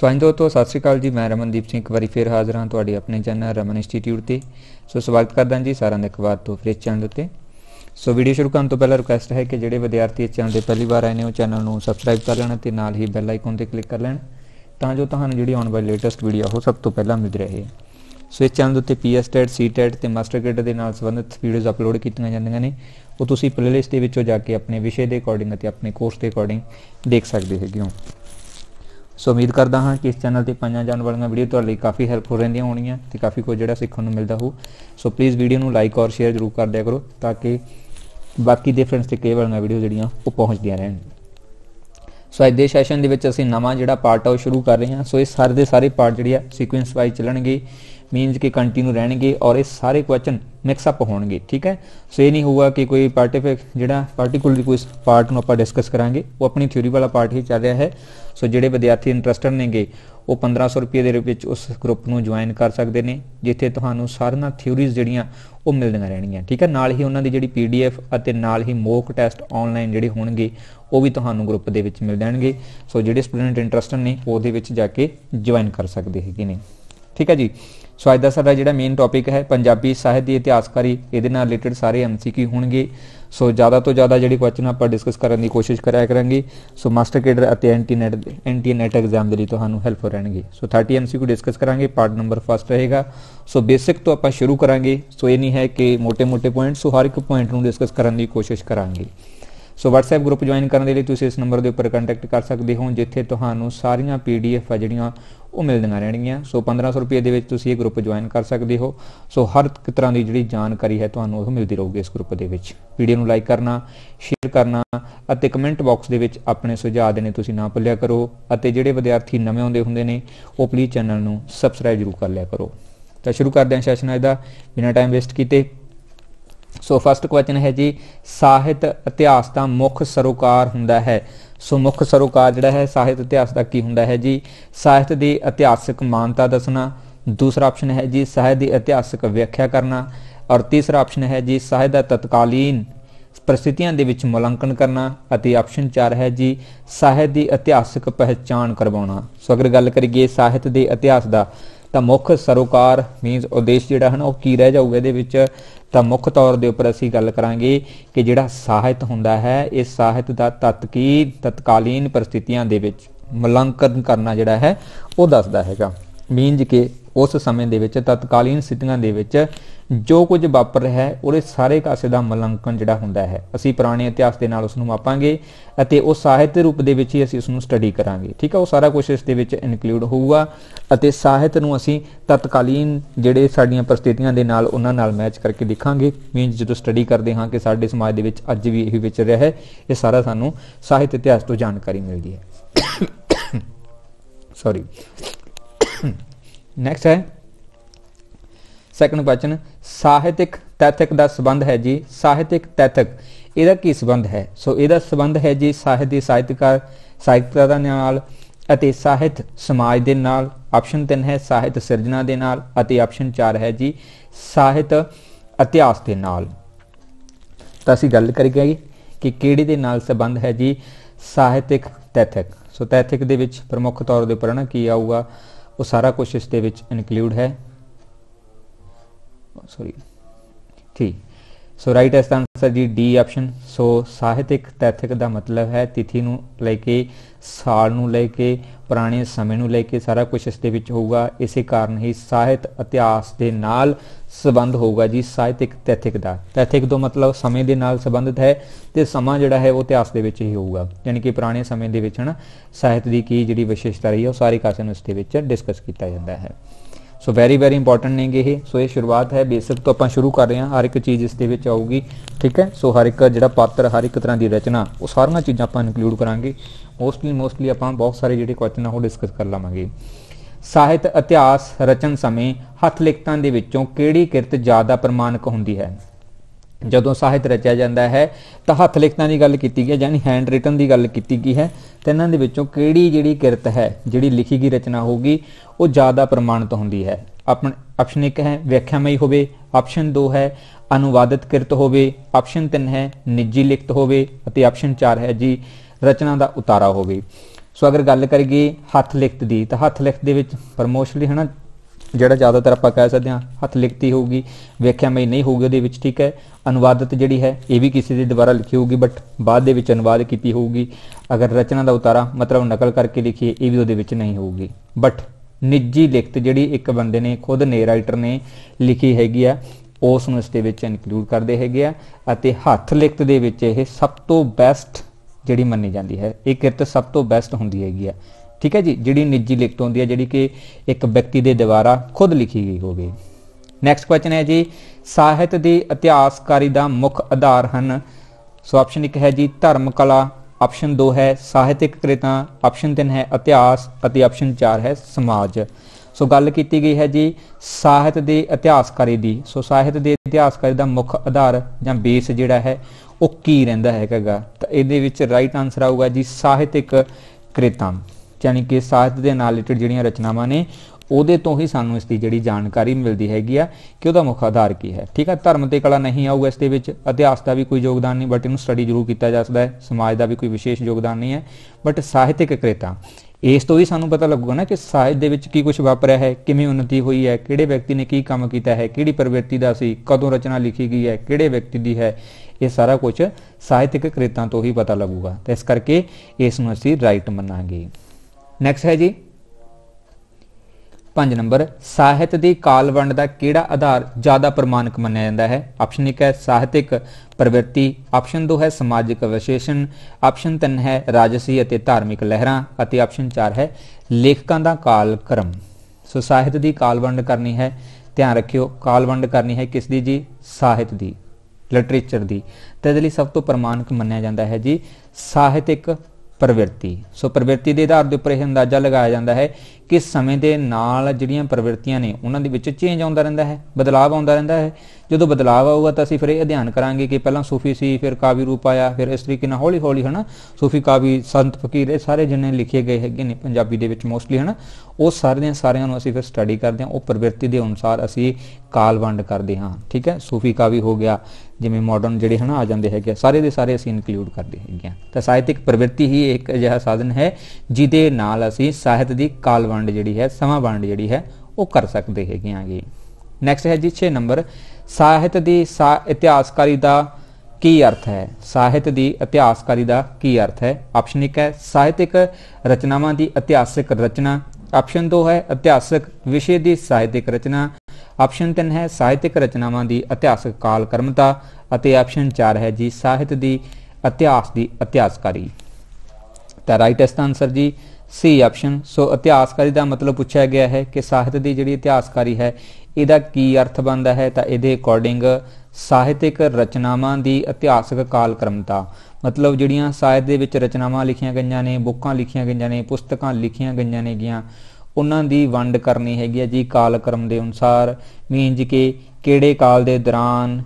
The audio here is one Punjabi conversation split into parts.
ਸਵਾਇੰਦੋ ਤੋਂ ਸਤਿ ਸ੍ਰੀ ਅਕਾਲ ਜੀ ਮੈਂ ਰਮਨਦੀਪ ਸਿੰਘ ਇੱਕ ਵਾਰੀ ਫੇਰ ਹਾਜ਼ਰ ਹਾਂ ਤੁਹਾਡੇ ਆਪਣੇ ਚੈਨਲ ਰਮਨ ਇੰਸਟੀਚਿਊਟ ਤੇ ਸੋ ਸਵਾਗਤ ਕਰਦਾ ਜੀ ਸਾਰਿਆਂ ਦਾ ਇੱਕ ਵਾਰ ਤੋਂ ਫਿਰ ਚੈਨਲ ਉੱਤੇ ਸੋ ਵੀਡੀਓ ਸ਼ੁਰੂ ਕਰਨ ਤੋਂ ਪਹਿਲਾਂ ਰਿਕੁਐਸਟ ਹੈ ਕਿ ਜਿਹੜੇ ਵਿਦਿਆਰਥੀ ਇਸ ਚੈਨਲ ਤੇ ਪਹਿਲੀ ਵਾਰ ਆਏ ਨੇ ਉਹ ਚੈਨਲ ਨੂੰ ਸਬਸਕ੍ਰਾਈਬ ਕਰ ਲੈਣ ਤੇ ਨਾਲ ਹੀ ਬੈਲ ਆਈਕਨ ਤੇ ਕਲਿੱਕ ਕਰ ਲੈਣ ਤਾਂ ਜੋ ਤੁਹਾਨੂੰ ਜਿਹੜੀ ਆਉਣ ਵਾਲੀ ਲੇਟੈਸਟ ਵੀਡੀਓ ਉਹ ਸਭ ਤੋਂ ਪਹਿਲਾਂ ਮਿਲ ਰਹੇ ਸੋ ਇਸ ਚੈਨਲ ਉੱਤੇ ਪੀਐਸ ਟੈਟ ਸੀ ਟੈਟ ਤੇ ਮਾਸਟਰ ਗ੍ਰੇਡ ਦੇ ਨਾਲ ਸੰਬੰਧਿਤ ਵੀਡੀਓਜ਼ ਅਪਲੋਡ ਕੀਤੀਆਂ ਜਾਂਦੀਆਂ ਨੇ ਉਹ ਤੁਸੀਂ ਪਲੇਲਿਸਟ ਦੇ ਵਿੱਚੋਂ ਜਾ ਕੇ ਆਪਣੇ ਵਿਸ਼ੇ ਦੇ ਅਕੋਰਡਿੰਗ ਅਤੇ ਆਪਣੇ ਕੋਰਸ ਦੇ ਅਕੋਰਡਿੰਗ ਦੇਖ ਸਕਦੇ ਹੈਗੇ ਹੋ ਸੋ ਉਮੀਦ ਕਰਦਾ ਹਾਂ ਕਿ ਇਸ ਚੈਨਲ ਤੇ ਪਾਈਆਂ ਜਾਣ ਵਾਲੀਆਂ ਵੀਡੀਓ ਤੁਹਾਡੇ ਲਈ ਕਾਫੀ ਹੈਲਪਫੁਲ ਰਹਿੰਦੀਆਂ ਹੋਣੀਆਂ ਤੇ ਕਾਫੀ ਕੁਝ ਜਿਹੜਾ ਸਿੱਖਣ ਨੂੰ ਮਿਲਦਾ ਹੋ ਸੋ ਪਲੀਜ਼ ਵੀਡੀਓ ਨੂੰ ਲਾਈਕ ਔਰ ਸ਼ੇਅਰ ਜ਼ਰੂਰ ਕਰ ਦਿਆ ਕਰੋ ਤਾਂ ਕਿ ਬਾਕੀ ਦੇ ਫਰੈਂਡਸ ਤੇ ਕਈ ਵਾਲੀਆਂ ਵੀਡੀਓ ਜਿਹੜੀਆਂ ਉਹ ਪਹੁੰਚਦੀਆਂ ਰਹਿਣ ਸੋ ਅੱਜ ਦੇ ਸੈਸ਼ਨ ਦੇ ਵਿੱਚ ਅਸੀਂ ਨਵਾਂ ਜਿਹੜਾ ਪਾਰਟ ਆ ਉਹ ਸ਼ੁਰੂ ਕਰ ਰਹੇ ਹਾਂ ਸੋ ਇਹ ਸਾਰੇ ਦੇ ਸਾਰੇ ਪਾਰਟ ਜਿਹੜੀ ਆ ਸੀਕੁਐਂਸ ਵਾਈਜ਼ ਚੱਲਣਗੇ ਮੀਨਸ ਕਿ ਕੰਟੀਨਿਊ ਰਹਿਣਗੇ ਔਰ ਇਹ ਸਾਰੇ ਕੁਐਸਚਨ ਮਿਕਸ ਅਪ ਹੋਣਗੇ ਠੀਕ ਹੈ ਸੋ ਇਹ ਨਹੀਂ ਹੋਊਗਾ ਕਿ ਕੋਈ ਪਾਰਟੀਫਿਕ ਜਿਹੜਾ ਪਾਰਟਿਕੂਲਰਲੀ ਕੋਈ ਪਾਰਟ ਨੂੰ ਆਪਾਂ ਡਿਸਕਸ ਕਰਾਂਗੇ ਉਹ ਆਪਣੀ ਥਿਊਰੀ ਵਾਲਾ ਪਾਰਟ ਹੀ ਚੱਲ ਰਿਹਾ ਹੈ ਸੋ ਜਿਹੜੇ ਵਿਦਿਆਰਥੀ ਇੰਟਰਸਟਡ ਨੇਗੇ ਉਹ 1500 ਰੁਪਏ ਦੇ ਵਿੱਚ ਉਸ ਗਰੁੱਪ ਨੂੰ ਜੁਆਇਨ ਕਰ ਸਕਦੇ ਨੇ ਜਿੱਥੇ ਤੁਹਾਨੂੰ ਸਾਰੀਆਂ ਥਿਊਰੀਜ਼ ਜਿਹੜੀਆਂ ਉਹ ਮਿਲਦੀਆਂ ਰਹਿਣਗੀਆਂ ਠੀਕ ਹੈ ਨਾਲ ਹੀ ਉਹਨਾਂ ਦੀ ਜਿਹੜੀ ਪੀਡੀਐਫ ਅਤੇ ਨਾਲ ਹੀ ਮੋਕ ਟੈਸਟ ਆਨਲਾਈਨ ਜਿਹੜੇ ਹੋਣਗੇ ਉਹ ਵੀ ਤੁਹਾਨੂੰ ਗਰੁੱਪ ਦੇ ਵਿੱਚ ਮਿਲ ਜਾਣਗੇ ਸੋ ਜਿਹੜੇ ਸਟੂਡੈਂਟ ਇੰਟਰਸਟਡ ਨੇ ਉਹਦੇ ਵਿੱਚ ਜਾ ਕੇ ਜੁਆਇਨ ਕਰ ਸਕਦੇ ਹੈਗੇ ਨੇ ਠੀਕ ਹੈ ਜੀ ਸੋ ਅੱਜ ਦਾ ਸਾਡਾ ਜਿਹੜਾ ਮੇਨ ਟੌਪਿਕ ਹੈ ਪੰਜਾਬੀ ਸਾਹਿਤ ਦੀ ਇਤਿਹਾਸਕਾਰੀ ਇਹਦੇ ਨਾਲ ਰਿਲੇਟਡ ਸਾਰੇ ਐਮਸੀਕਿਊ ਹੋਣਗੇ ਸੋ ਜ਼ਿਆਦਾ ਤੋਂ ਜ਼ਿਆਦਾ ਜਿਹੜੀ ਕੁਐਸਚਨ ਆਪਾਂ ਡਿਸਕਸ ਕਰਨ ਦੀ ਕੋਸ਼ਿਸ਼ ਕਰਿਆ ਕਰਾਂਗੇ ਸੋ ਮਾਸਟਰ ਕੇਡਰ ਅਤੇ anti net anti net exam ਦੇ ਲਈ ਤੁਹਾਨੂੰ ਹੈਲਪ ਹੋ ਰਹਿਣਗੇ ਸੋ 30 ਐਮਸੀਕਿਊ ਡਿਸਕਸ ਕਰਾਂਗੇ ਪਾਰਟ ਨੰਬਰ 1 ਰਹੇਗਾ ਸੋ ਬੇਸਿਕ ਤੋਂ ਆਪਾਂ ਸ਼ੁਰੂ ਕਰਾਂਗੇ ਸੋ ਇਹ ਨਹੀਂ ਹੈ ਕਿ ਮੋٹے-ਮੋٹے ਪੁਆਇੰਟ ਸੋ ਹਰ ਇੱਕ ਪੁਆਇੰਟ ਨੂੰ ਡਿਸਕਸ ਕਰਨ ਦੀ ਕੋਸ਼ਿਸ਼ ਕਰਾਂਗੇ ਸੋ WhatsApp ਗਰੁੱਪ ਜੁਆਇਨ ਕਰਨ ਦੇ ਲਈ ਤੁਸੀਂ ਇਸ ਨੰਬਰ ਦੇ ਉੱਪਰ ਕੰਟੈਕਟ ਕਰ ਸਕਦੇ ਹੋ ਜਿੱਥੇ ਤੁਹਾਨੂੰ ਸਾਰੀਆਂ PDF ਆ ਜਿਹੜੀਆਂ ਉਹ ਮਿਲਦੀਆਂ ਰਹਿਣਗੀਆਂ ਸੋ 1500 ਰੁਪਏ ਦੇ ਵਿੱਚ ਤੁਸੀਂ ਇਹ ਗਰੁੱਪ ਜੁਆਇਨ ਕਰ ਸਕਦੇ ਹੋ ਸੋ ਹਰ ਇੱਕ ਤਰ੍ਹਾਂ ਦੀ ਜਿਹੜੀ ਜਾਣਕਾਰੀ ਹੈ ਤੁਹਾਨੂੰ ਉਹ ਮਿਲਦੀ ਰਹੂਗੀ ਇਸ ਗਰੁੱਪ ਦੇ ਵਿੱਚ ਵੀਡੀਓ ਨੂੰ ਲਾਈਕ ਕਰਨਾ ਸ਼ੇਅਰ ਕਰਨਾ ਅਤੇ ਕਮੈਂਟ ਬਾਕਸ ਦੇ ਵਿੱਚ ਆਪਣੇ ਸੁਝਾਅ ਦੇਣੇ ਤੁਸੀਂ ਨਾ ਭੁੱਲਿਆ ਕਰੋ ਅਤੇ ਜਿਹੜੇ ਵਿਦਿਆਰਥੀ ਨਵੇਂ ਆਉਂਦੇ ਹੁੰਦੇ ਨੇ ਉਹ ਪਲੀਜ਼ ਚੈਨਲ ਨੂੰ ਸਬਸਕ੍ਰਾਈਬ ਜ਼ਰੂਰ ਕਰ ਲਿਆ ਕਰੋ ਤਾਂ ਸ਼ੁਰੂ ਕਰਦੇ ਹਾਂ ਸੈਸ਼ਨ ਅੱਜ ਦਾ ਬਿਨਾਂ ਟਾਈਮ ਵੇਸਟ ਕੀਤੇ ਸੋ ਫਸਟ ਕੁਐਸਚਨ ਹੈ ਜੀ ਸਾਹਿਤ ਇਤਿਹਾਸ ਦਾ ਮੁੱਖ ਸਰੋਕਾਰ ਹੁੰਦਾ ਹੈ ਸੋ ਮੁੱਖ ਸਰੋਕਾਰ ਜਿਹੜਾ ਹੈ ਸਾਹਿਤ ਇਤਿਹਾਸ ਦਾ ਕੀ ਹੁੰਦਾ ਹੈ ਜੀ ਸਾਹਿਤ ਦੀ ਇਤਿਹਾਸਿਕ ਮਾਨਤਾ ਦੱਸਣਾ ਦੂਸਰਾ ਆਪਸ਼ਨ ਹੈ ਜੀ ਸਾਹਿਤ ਦੀ ਇਤਿਹਾਸਿਕ ਵਿਆਖਿਆ ਕਰਨਾ ਔਰ ਤੀਸਰਾ ਆਪਸ਼ਨ ਹੈ ਜੀ ਸਾਹਿਤ ਦਾ ਤਤਕਾਲੀਨ ਪ੍ਰਸਥਿਤੀਆਂ ਦੇ ਵਿੱਚ ਮੁਲਾਂਕਣ ਕਰਨਾ ਅਤੇ ਆਪਸ਼ਨ 4 ਹੈ ਜੀ ਸਾਹਿਤ ਦੀ ਇਤਿਹਾਸਿਕ ਪਹਿਚਾਣ ਕਰਵਾਉਣਾ ਸੋ ਅਗਰ ਗੱਲ ਕਰੀਏ ਸਾਹਿਤ ਦੇ ਇਤਿਹਾਸ ਦਾ ਤਾਂ ਮੁੱਖ ਸਰੋਕਾਰ ਮੀਨਸ ਉਦੇਸ਼ ਜਿਹੜਾ ਹਨ ਉਹ ਕੀ ਰਹਿ ਜਾਊਗਾ ਇਹਦੇ ਵਿੱਚ ਤਾਂ ਮੁੱਖ ਤੌਰ ਦੇ ਉੱਪਰ ਅਸੀਂ ਗੱਲ ਕਰਾਂਗੇ ਕਿ ਜਿਹੜਾ ਸਾਹਿਤ ਹੁੰਦਾ ਹੈ ਇਹ ਸਾਹਿਤ ਦਾ ਤਤ ਕੀ ਤਤਕਾਲੀਨ ਪਰਿਸਥਿਤੀਆਂ ਦੇ ਵਿੱਚ ਮਲੰਕਨ ਕਰਨਾ ਜਿਹੜਾ ਹੈ ਉਹ ਦੱਸਦਾ ਹੈਗਾ ਮੀਨਜ ਕਿ ਉਸ ਸਮੇਂ ਦੇ ਵਿੱਚ ਤਤਕਾਲੀਨ ਸਥਿਤੀਆਂ ਦੇ ਵਿੱਚ ਜੋ ਕੁਝ ਵਾਪਰ ਰਿਹਾ ਹੈ ਉਹਦੇ ਸਾਰੇ ਕਾਸੇ ਦਾ ਮਲੰਕਣ ਜਿਹੜਾ ਹੁੰਦਾ ਹੈ ਅਸੀਂ ਪੁਰਾਣੇ ਇਤਿਹਾਸ ਦੇ ਨਾਲ ਉਸ ਨੂੰ ਮਾਪਾਂਗੇ ਅਤੇ ਉਹ ਸਾਹਿਤ ਰੂਪ ਦੇ ਵਿੱਚ ਹੀ ਅਸੀਂ ਉਸ ਨੂੰ ਸਟੱਡੀ ਕਰਾਂਗੇ ਠੀਕ ਹੈ ਉਹ ਸਾਰਾ ਕੁਝ ਇਸ ਦੇ ਵਿੱਚ ਇਨਕਲੂਡ ਹੋਊਗਾ ਅਤੇ ਸਾਹਿਤ ਨੂੰ ਅਸੀਂ ਤਤਕਾਲੀਨ ਜਿਹੜੇ ਸਾਡੀਆਂ ਪ੍ਰਸਥਿਤੀਆਂ ਦੇ ਨਾਲ ਉਹਨਾਂ ਨਾਲ ਮੈਚ ਕਰਕੇ ਦੇਖਾਂਗੇ ਮੀਨਜ ਜਦੋਂ ਸਟੱਡੀ ਕਰਦੇ ਹਾਂ ਕਿ ਸਾਡੇ ਸਮਾਜ ਦੇ ਵਿੱਚ ਅੱਜ ਵੀ ਇਹੀ ਵਿਚਰ ਰਿਹਾ ਹੈ ਇਹ ਸਾਰਾ ਸਾਨੂੰ ਸਾਹਿਤ ਇਤਿਹਾਸ ਤੋਂ ਜਾਣਕਾਰੀ ਮਿਲਦੀ ਹੈ ਸੌਰੀ ਨੈਕਸਟ ਹੈ ਸੈਕੰਡ ਕੁਐਸਚਨ ਸਾਹਿਤਿਕ ਤੈਥਿਕ ਦਾ ਸਬੰਧ ਹੈ ਜੀ ਸਾਹਿਤਿਕ ਤੈਥਿਕ ਇਹਦਾ ਕੀ ਸਬੰਧ ਹੈ ਸੋ ਇਹਦਾ ਸਬੰਧ ਹੈ ਜੀ ਸਾਹਿਤ ਦੀ ਸਾਹਿਤਕਾਰ ਸਾਹਿਤਤਾ ਦਾ ਨਾਲ ਅਤੇ ਸਾਹਿਤ ਸਮਾਜ ਦੇ ਨਾਲ ਆਪਸ਼ਨ 3 ਹੈ ਸਾਹਿਤ ਸਿਰਜਣਾ ਦੇ ਨਾਲ ਅਤੇ ਆਪਸ਼ਨ 4 ਹੈ ਜੀ ਸਾਹਿਤ ਇਤਿਹਾਸ ਦੇ ਨਾਲ ਤਾਂ ਅਸੀਂ ਗੱਲ ਕਰੀਏ ਕਿ ਕਿਹੜੇ ਦੇ ਨਾਲ ਸਬੰਧ ਹੈ ਜੀ ਸਾਹਿਤਿਕ ਤੈਥਿਕ ਸੋ ਤੈਥਿਕ ਦੇ ਵਿੱਚ ਪ੍ਰਮੁੱਖ ਤੌਰ ਦੇ ਪਰਣਾ ਕੀ ਆਊਗਾ ਉਹ ਸਾਰਾ ਕੁਝ ਇਸ ਦੇ ਵਿੱਚ ਇਨਕਲੂਡ ਹੈ ਸੌਰੀ ਠੀਕ ਸੋ ਰਾਈਟ ਇਸ sir ji D option so ਸਾਹਿਤਿਕ ਤੈਥਿਕ ਦਾ ਮਤਲਬ ਹੈ ਤਿਥੀ ਨੂੰ ਲੈ ਕੇ ਸਾਲ ਨੂੰ ਲੈ ਕੇ ਪੁਰਾਣੇ ਸਮੇਂ ਨੂੰ ਲੈ ਕੇ ਸਾਰਾ ਕੁਝ ਇਸ ਦੇ ਵਿੱਚ ਹੋਊਗਾ ਇਸੇ ਕਾਰਨ ਹੀ ਸਾਹਿਤ ਇਤਿਹਾਸ ਦੇ ਨਾਲ ਸੰਬੰਧ ਹੋਊਗਾ ਜੀ ਸਾਹਿਤਿਕ ਤੈਥਿਕ ਦਾ ਤੈਥਿਕ ਦਾ ਮਤਲਬ ਸਮੇਂ ਦੇ ਨਾਲ ਸੰਬੰਧਿਤ ਹੈ ਤੇ ਸਮਾਂ ਜਿਹੜਾ ਹੈ ਉਹ ਇਤਿਹਾਸ ਦੇ ਵਿੱਚ ਹੀ ਹੋਊਗਾ ਯਾਨੀ ਕਿ ਪੁਰਾਣੇ ਸਮੇਂ ਦੇ ਵਿੱਚ ਹਨ ਸਾਹਿਤ ਦੀ ਕੀ ਜਿਹੜੀ ਵਿਸ਼ੇਸ਼ਤਾ ਰਹੀ ਹੈ ਉਹ ਸਾਰੇ ਨੂੰ ਉਸ ਦੇ ਵਿੱਚ ਡਿਸਕਸ ਕੀਤਾ ਜਾਂਦਾ ਹੈ ਸੋ ਵੈਰੀ ਵੈਰੀ ਇੰਪੋਰਟੈਂਟ ਨੇ ਇਹ ਸੋ ਇਹ ਸ਼ੁਰੂਆਤ ਹੈ ਬੇਸਿਕ ਤੋਂ ਆਪਾਂ ਸ਼ੁਰੂ ਕਰ ਰਹੇ ਹਾਂ ਹਰ ਇੱਕ ਚੀਜ਼ ਇਸ ਦੇ ਵਿੱਚ ਆਊਗੀ ਠੀਕ ਹੈ ਸੋ ਹਰ ਇੱਕ ਜਿਹੜਾ ਪਾਤਰ ਹਰ ਇੱਕ ਤਰ੍ਹਾਂ ਦੀ ਰਚਨਾ ਉਹ ਸਾਰੀਆਂ ਚੀਜ਼ਾਂ ਆਪਾਂ ਇਨਕਲੂਡ ਕਰਾਂਗੇ ਮੋਸਟਲੀ ਮੋਸਟਲੀ ਆਪਾਂ ਬਹੁਤ ਸਾਰੇ ਜਿਹੜੇ ਕੁਐਸਚਨ ਆ ਉਹ ਡਿਸਕਸ ਕਰ ਲਾਵਾਂਗੇ ਸਾਹਿਤ ਇਤਿਹਾਸ ਰਚਨ ਸਮੇਂ ਹੱਥ ਲਿਖਤਾਂ ਦੇ ਵਿੱਚੋਂ ਕਿਹੜੀ ਕਿਰਤ ਜ਼ਿਆਦਾ ਪ੍ਰਮਾਣਿਕ ਹੁੰਦੀ ਹੈ ਜਦੋਂ ਸਾਹਿਤ ਰਚਿਆ ਜਾਂਦਾ ਹੈ ਤਾਂ ਹੱਥ ਲਿਖਤਾਂ ਦੀ ਗੱਲ ਕੀਤੀ ਗਈ ਹੈ ਯਾਨੀ ਹੈਂਡ ਰਿਟਨ ਦੀ ਗੱਲ ਕੀਤੀ ਗਈ ਹੈ ਤੇ ਇਹਨਾਂ ਦੇ ਵਿੱਚੋਂ ਕਿਹੜੀ ਜਿਹੜੀ ਕਿਰਤ ਹੈ ਜਿਹੜੀ ਲਿਖੀ ਗਈ ਰਚਨਾ ਹੋਊਗੀ ਉਹ ਜ਼ਿਆਦਾ ਪ੍ਰਮਾਣਿਤ ਹੁੰਦੀ ਹੈ ਆਪਣ ਆਪਸ਼ਨ 1 ਹੈ ਵਿਆਖਿਆਮਈ ਹੋਵੇ ਆਪਸ਼ਨ 2 ਹੈ ਅਨੁਵਾਦਿਤ ਕਿਰਤ ਹੋਵੇ ਆਪਸ਼ਨ 3 ਹੈ ਨਿੱਜੀ ਲਿਖਤ ਹੋਵੇ ਅਤੇ ਆਪਸ਼ਨ 4 ਹੈ ਜੀ ਰਚਨਾ ਦਾ ਉਤਾਰਾ ਹੋਵੇ ਸੋ ਅਗਰ ਗੱਲ ਕਰੀਏ ਹੱਥ ਲਿਖਤ ਦੀ ਤਾਂ ਹੱਥ ਲਿਖਤ ਦੇ ਵਿੱਚ ਪ੍ਰਮੋਸ਼ਨਲੀ ਹਨਾ ਜਿਹੜਾ ਜ਼ਿਆਦਾਤਰ ਆਪਾਂ ਕਹਿ ਸਕਦੇ ਹਾਂ ਹੱਥ ਲਿਖਤੀ ਹੋਊਗੀ ਵੇਖਿਆ ਮੈਂ ਨਹੀਂ ਹੋਊਗੀ ਉਹਦੇ ਵਿੱਚ ਠੀਕ ਹੈ ਅਨੁਵਾਦਿਤ ਜਿਹੜੀ ਹੈ ਇਹ ਵੀ ਕਿਸੇ ਦੇ ਦੁਆਰਾ ਲਿਖੀ ਹੋਊਗੀ ਬਟ ਬਾਅਦ ਦੇ ਵਿੱਚ ਅਨੁਵਾਦ ਕੀਤੀ ਹੋਊਗੀ ਅਗਰ ਰਚਨਾ ਦਾ ਉਤਾਰਾ ਮਤਲਬ ਨਕਲ ਕਰਕੇ ਲਿਖੀ ਇਹ ਵੀ ਉਹਦੇ ਵਿੱਚ ਨਹੀਂ ਹੋਊਗੀ ਬਟ ਨਿੱਜੀ ਲਿਖਤ ਜਿਹੜੀ ਇੱਕ ਬੰਦੇ ਨੇ ਖੁਦ ਨੇ ਰਾਈਟਰ ਨੇ ਲਿਖੀ ਹੈਗੀ ਆ ਉਸ ਨੂੰ ਇਸ ਦੇ ਵਿੱਚ ਇਨਕਲੂਡ ਕਰਦੇ ਹੈਗੇ ਆ ਅਤੇ ਹੱਥ ਲਿਖਤ ਦੇ ਵਿੱਚ ਇਹ ਸਭ ਤੋਂ ਬੈਸਟ ਜਿਹੜੀ ਮੰਨੀ ਜਾਂਦੀ ਹੈ ਇਹ ਕਿਰਤ ਸਭ ਤੋਂ ਬੈਸਟ ਹੁੰਦੀ ਹੈਗੀ ਆ ਠੀਕ ਹੈ ਜੀ ਜਿਹੜੀ ਨਿੱਜੀ ਲਿਖਤ ਹੁੰਦੀ ਹੈ ਜਿਹੜੀ ਕਿ ਇੱਕ ਵਿਅਕਤੀ ਦੇ ਦੁਆਰਾ ਖੁਦ ਲਿਖੀ ਗਈ ਹੋਵੇ ਨੈਕਸਟ ਕੁਐਸਚਨ ਹੈ ਜੀ ਸਾਹਿਤ ਦੀ ਇਤਿਹਾਸਕਾਰੀ ਦਾ ਮੁੱਖ ਆਧਾਰ ਹਨ ਸੋ ਆਪਸ਼ਨ 1 ਹੈ ਜੀ ਧਰਮ ਕਲਾ ਆਪਸ਼ਨ 2 ਹੈ ਸਾਹਿਤਿਕ ਕ੍ਰਿਤਾਂ ਆਪਸ਼ਨ 3 ਹੈ ਇਤਿਹਾਸ ਅਤੇ ਆਪਸ਼ਨ 4 ਹੈ ਸਮਾਜ ਸੋ ਗੱਲ ਕੀਤੀ ਗਈ ਹੈ ਜੀ ਸਾਹਿਤ ਦੇ ਇਤਿਹਾਸਕਾਰੀ ਦੀ ਸੋ ਸਾਹਿਤ ਦੇ ਇਤਿਹਾਸਕਾਰੀ ਦਾ ਮੁੱਖ ਆਧਾਰ ਜਾਂ ਬੇਸ ਜਿਹੜਾ ਹੈ ਉਹ ਕੀ ਰਹਿੰਦਾ ਹੈਗਾ ਤਾਂ ਇਹਦੇ ਵਿੱਚ ਰਾਈਟ ਆਨਸਰ ਆਊਗਾ ਜੀ ਸਾਹਿਤਿਕ ਕ੍ਰਿਤਾਂ ਯਾਨੀ ਕਿ ਸਾਹਿਤ ਦੇ ਨਾਲ ਰਿਲੇਟਡ ਜਿਹੜੀਆਂ ਰਚਨਾਵਾਂ ਨੇ ਉਹਦੇ ਤੋਂ ਹੀ ਸਾਨੂੰ ਇਸ ਦੀ ਜਿਹੜੀ ਜਾਣਕਾਰੀ ਮਿਲਦੀ ਹੈਗੀ ਆ ਕਿ ਉਹਦਾ ਮੁੱਖ ਆਧਾਰ ਕੀ ਹੈ ਠੀਕ ਆ ਧਰਮ ਤੇ ਕਲਾ ਨਹੀਂ ਆਊਗਾ ਇਸ ਦੇ ਵਿੱਚ ਇਤਿਹਾਸ ਦਾ ਵੀ ਕੋਈ ਯੋਗਦਾਨ ਨਹੀਂ ਬਟ ਇਹਨੂੰ ਸਟੱਡੀ ਜ਼ਰੂਰ ਕੀਤਾ ਜਾ ਸਕਦਾ ਹੈ ਸਮਾਜ ਦਾ ਵੀ ਕੋਈ ਵਿਸ਼ੇਸ਼ ਯੋਗਦਾਨ ਨਹੀਂ ਹੈ ਬਟ ਸਾਹਿਤਿਕ ਕ੍ਰਿਤਾ ਇਸ ਤੋਂ ਹੀ ਸਾਨੂੰ ਪਤਾ ਲੱਗੂਗਾ ਨਾ ਕਿ ਸਾਹਿਤ ਦੇ ਵਿੱਚ ਕੀ ਕੁਝ ਵਾਪਰਿਆ ਹੈ ਕਿਵੇਂ ਉન્નਤੀ ਹੋਈ ਹੈ ਕਿਹੜੇ ਵਿਅਕਤੀ ਨੇ ਕੀ ਕੰਮ ਕੀਤਾ ਹੈ ਕਿਹੜੀ ਪ੍ਰਵਿਰਤੀ ਦਾ ਸੀ ਕਦੋਂ ਰਚਨਾ ਲਿਖੀ ਗਈ ਹੈ ਕਿਹੜੇ ਵਿਅਕਤੀ ਦੀ ਹੈ ਇਹ ਸਾਰਾ ਕੁਝ ਸਾਹਿਤਿਕ ਕ੍ਰੇਤਾ ਤੋਂ ਹੀ ਪਤਾ ਲੱਗੂਗਾ ਤੇ ਇਸ ਕਰਕੇ ਇਸ ਨੂੰ ਅਸੀਂ ਰਾਈਟ ਮੰਨਾਂਗੇ ਨੈਕਸਟ ਹੈ ਜੀ 5 ਨੰਬਰ ਸਾਹਿਤ ਦੀ ਕਾਲ ਵੰਡ ਦਾ ਕਿਹੜਾ ਆਧਾਰ ਜ਼ਿਆਦਾ ਪ੍ਰਮਾਣਿਕ ਮੰਨਿਆ ਜਾਂਦਾ ਹੈ ਆਪਸ਼ਨ 1 ਹੈ ਸਾਹਿਤਿਕ ਪ੍ਰਵਿਰਤੀ ਆਪਸ਼ਨ 2 ਹੈ ਸਮਾਜਿਕ ਵਿਸ਼ੇਸ਼ਣ ਆਪਸ਼ਨ 3 ਹੈ ਰਾਜਸੀ ਅਤੇ ਧਾਰਮਿਕ ਲਹਿਰਾਂ ਅਤੇ ਆਪਸ਼ਨ 4 ਹੈ ਲੇਖਕਾਂ ਦਾ ਕਾਲ ਕ੍ਰਮ ਸੋ ਸਾਹਿਤ ਦੀ ਕਾਲ ਵੰਡ ਕਰਨੀ ਹੈ ਧਿਆਨ ਰੱਖਿਓ ਕਾਲ ਵੰਡ ਕਰਨੀ ਹੈ ਕਿਸ ਦੀ ਜੀ ਸਾਹਿਤ ਦੀ ਲਿਟਰੇਚਰ ਦੀ ਤੇ ਇਹਦੇ ਲਈ ਸਭ ਤੋਂ ਪ੍ਰਮਾਣਿਕ ਮੰਨਿਆ ਜਾਂਦਾ ਹੈ ਜੀ ਸਾਹਿਤਿਕ ਪ੍ਰਵਿਰਤੀ ਸੋ ਪ੍ਰਵਿਰਤੀ ਦੇ ਆਧਾਰ ਦੇ ਉੱਪਰ ਇਹ ਅੰਦਾਜ਼ਾ ਲਗਾਇਆ ਜਾਂਦਾ ਹੈ ਕਿ ਸਮੇਂ ਦੇ ਨਾਲ ਜਿਹੜੀਆਂ ਪ੍ਰਵਿਰਤੀਆਂ ਨੇ ਉਹਨਾਂ ਦੇ ਵਿੱਚ ਚੇਂਜ ਆਉਂਦਾ ਰਹਿੰਦਾ ਹੈ ਬਦਲਾਅ ਆਉਂਦਾ ਰਹਿੰਦਾ ਹੈ ਜਦੋਂ ਬਦਲਾਅ ਆਊਗਾ ਤਾਂ ਅਸੀਂ ਫਿਰ ਇਹ ਅਧਿਐਨ ਕਰਾਂਗੇ ਕਿ ਪਹਿਲਾਂ ਸੂਫੀ ਸੀ ਫਿਰ ਕਾਵੀ ਰੂਪ ਆਇਆ ਫਿਰ ਇਸ ਤਰੀਕੇ ਨਾਲ ਹੌਲੀ ਹੌਲੀ ਹਨਾ ਸੂਫੀ ਕਾਵੀ ਸੰਤ ਫਕੀਰ ਇਹ ਸਾਰੇ ਜਿੰਨੇ ਲਿਖੇ ਗਏ ਹੈਗੇ ਨੇ ਪੰਜਾਬੀ ਦੇ ਵਿੱਚ ਮੋਸਟਲੀ ਹਨਾ ਉਹ ਸਾਰਿਆਂ ਸਾਰਿਆਂ ਨੂੰ ਅਸੀਂ ਫਿਰ ਸਟੱਡੀ ਕਰਦੇ ਹਾਂ ਉਹ ਪ੍ਰਵਿਰਤੀ ਦੇ ਅਨੁਸਾਰ ਅਸੀਂ ਕਾਲ ਵੰਡ ਕਰਦੇ ਹਾਂ ਠੀਕ ਹੈ ਸੂਫੀ ਕਾਵੀ ਹੋ ਗਿਆ ਜਿਵੇਂ ਮਾਡਰਨ ਜਿਹੜੇ ਹਨ ਆ ਜਾਂਦੇ ਹੈਗੇ ਸਾਰੇ ਦੇ ਸਾਰੇ ਅਸੀਂ ਇਨਕਲੂਡ ਕਰਦੇ ਹੈਗੇ ਤਾਂ ਸਾਹਿਤਿਕ ਪ੍ਰਵਿਰਤੀ ਹੀ ਇੱਕ ਅਜਿਹਾ ਸਾਧਨ ਹੈ ਜਿਹਦੇ ਨਾਲ ਅਸੀਂ ਸਾਹਿਤ ਦੀ ਕਾਲ ਵੰਡ ਜਿਹੜੀ ਹੈ ਸਮਾਂ ਵੰਡ ਜਿਹੜੀ ਹੈ ਉਹ ਕਰ ਸਕਦੇ ਹੈਗੇ ਆਗੇ ਨੈਕਸਟ ਹੈ ਜੀ 6 ਨੰਬਰ ਸਾਹਿਤ ਦੀ ਇਤਿਹਾਸਕਾਰੀ ਦਾ ਕੀ ਅਰਥ ਹੈ ਸਾਹਿਤ ਦੀ ਇਤਿਹਾਸਕਾਰੀ ਦਾ ਕੀ ਅਰਥ ਹੈ ਆਪਸ਼ਨ 1 ਹੈ ਸਾਹਿਤਿਕ ਰਚਨਾਵਾਂ ਦੀ ਇਤਿਹਾਸਿਕ ਰਚਨਾ ਆਪਸ਼ਨ 2 ਹੈ ਇਤਿਹਾਸਿਕ ਵਿਸ਼ੇ ਦੀ ਸਾਹਿਤਿਕ ਰਚਨਾ ਆਪਸ਼ਨ 3 ਹੈ ਸਾਹਿਤਿਕ ਰਚਨਾਵਾਂ ਦੀ ਇਤਿਹਾਸਕ ਕਾਲ ਕਰਮਤਾ ਅਤੇ ਆਪਸ਼ਨ 4 ਹੈ ਜੀ ਸਾਹਿਤ ਦੀ ਇਤਿਹਾਸ ਦੀ ਇਤਿਹਾਸਕਾਰੀ ਤਾਂ ਰਾਈਟ ਇਸ ਦਾ ਆਨਸਰ ਜੀ ਸੀ ਆਪਸ਼ਨ ਸੋ ਇਤਿਹਾਸਕਾਰੀ ਦਾ ਮਤਲਬ ਪੁੱਛਿਆ ਗਿਆ ਹੈ ਕਿ ਸਾਹਿਤ ਦੀ ਜਿਹੜੀ ਇਤਿਹਾਸਕਾਰੀ ਹੈ ਇਹਦਾ ਕੀ ਅਰਥ ਬਣਦਾ ਹੈ ਤਾਂ ਇਹਦੇ ਅਕੋਰਡਿੰਗ ਸਾਹਿਤਿਕ ਰਚਨਾਵਾਂ ਦੀ ਇਤਿਹਾਸਕ ਕਰਮਤਾ ਮਤਲਬ ਜਿਹੜੀਆਂ ਸਾਹਿਤ ਦੇ ਵਿੱਚ ਰਚਨਾਵਾਂ ਲਿਖੀਆਂ ਗਈਆਂ ਨੇ ਬੁੱਕਾਂ ਲਿਖੀਆਂ ਗਈਆਂ ਨੇ ਪੁਸਤਕਾਂ ਲਿਖੀਆਂ ਗਈਆਂ ਨੇ ਗਿਆ ਉਹਨਾਂ ਦੀ ਵੰਡ ਕਰਨੀ ਹੈਗੀ ਆ ਜੀ ਕਾਲਕ੍ਰਮ ਦੇ ਅਨੁਸਾਰ ਮੀਨਜ ਕਿ ਕਿਹੜੇ ਕਾਲ ਦੇ ਦੌਰਾਨ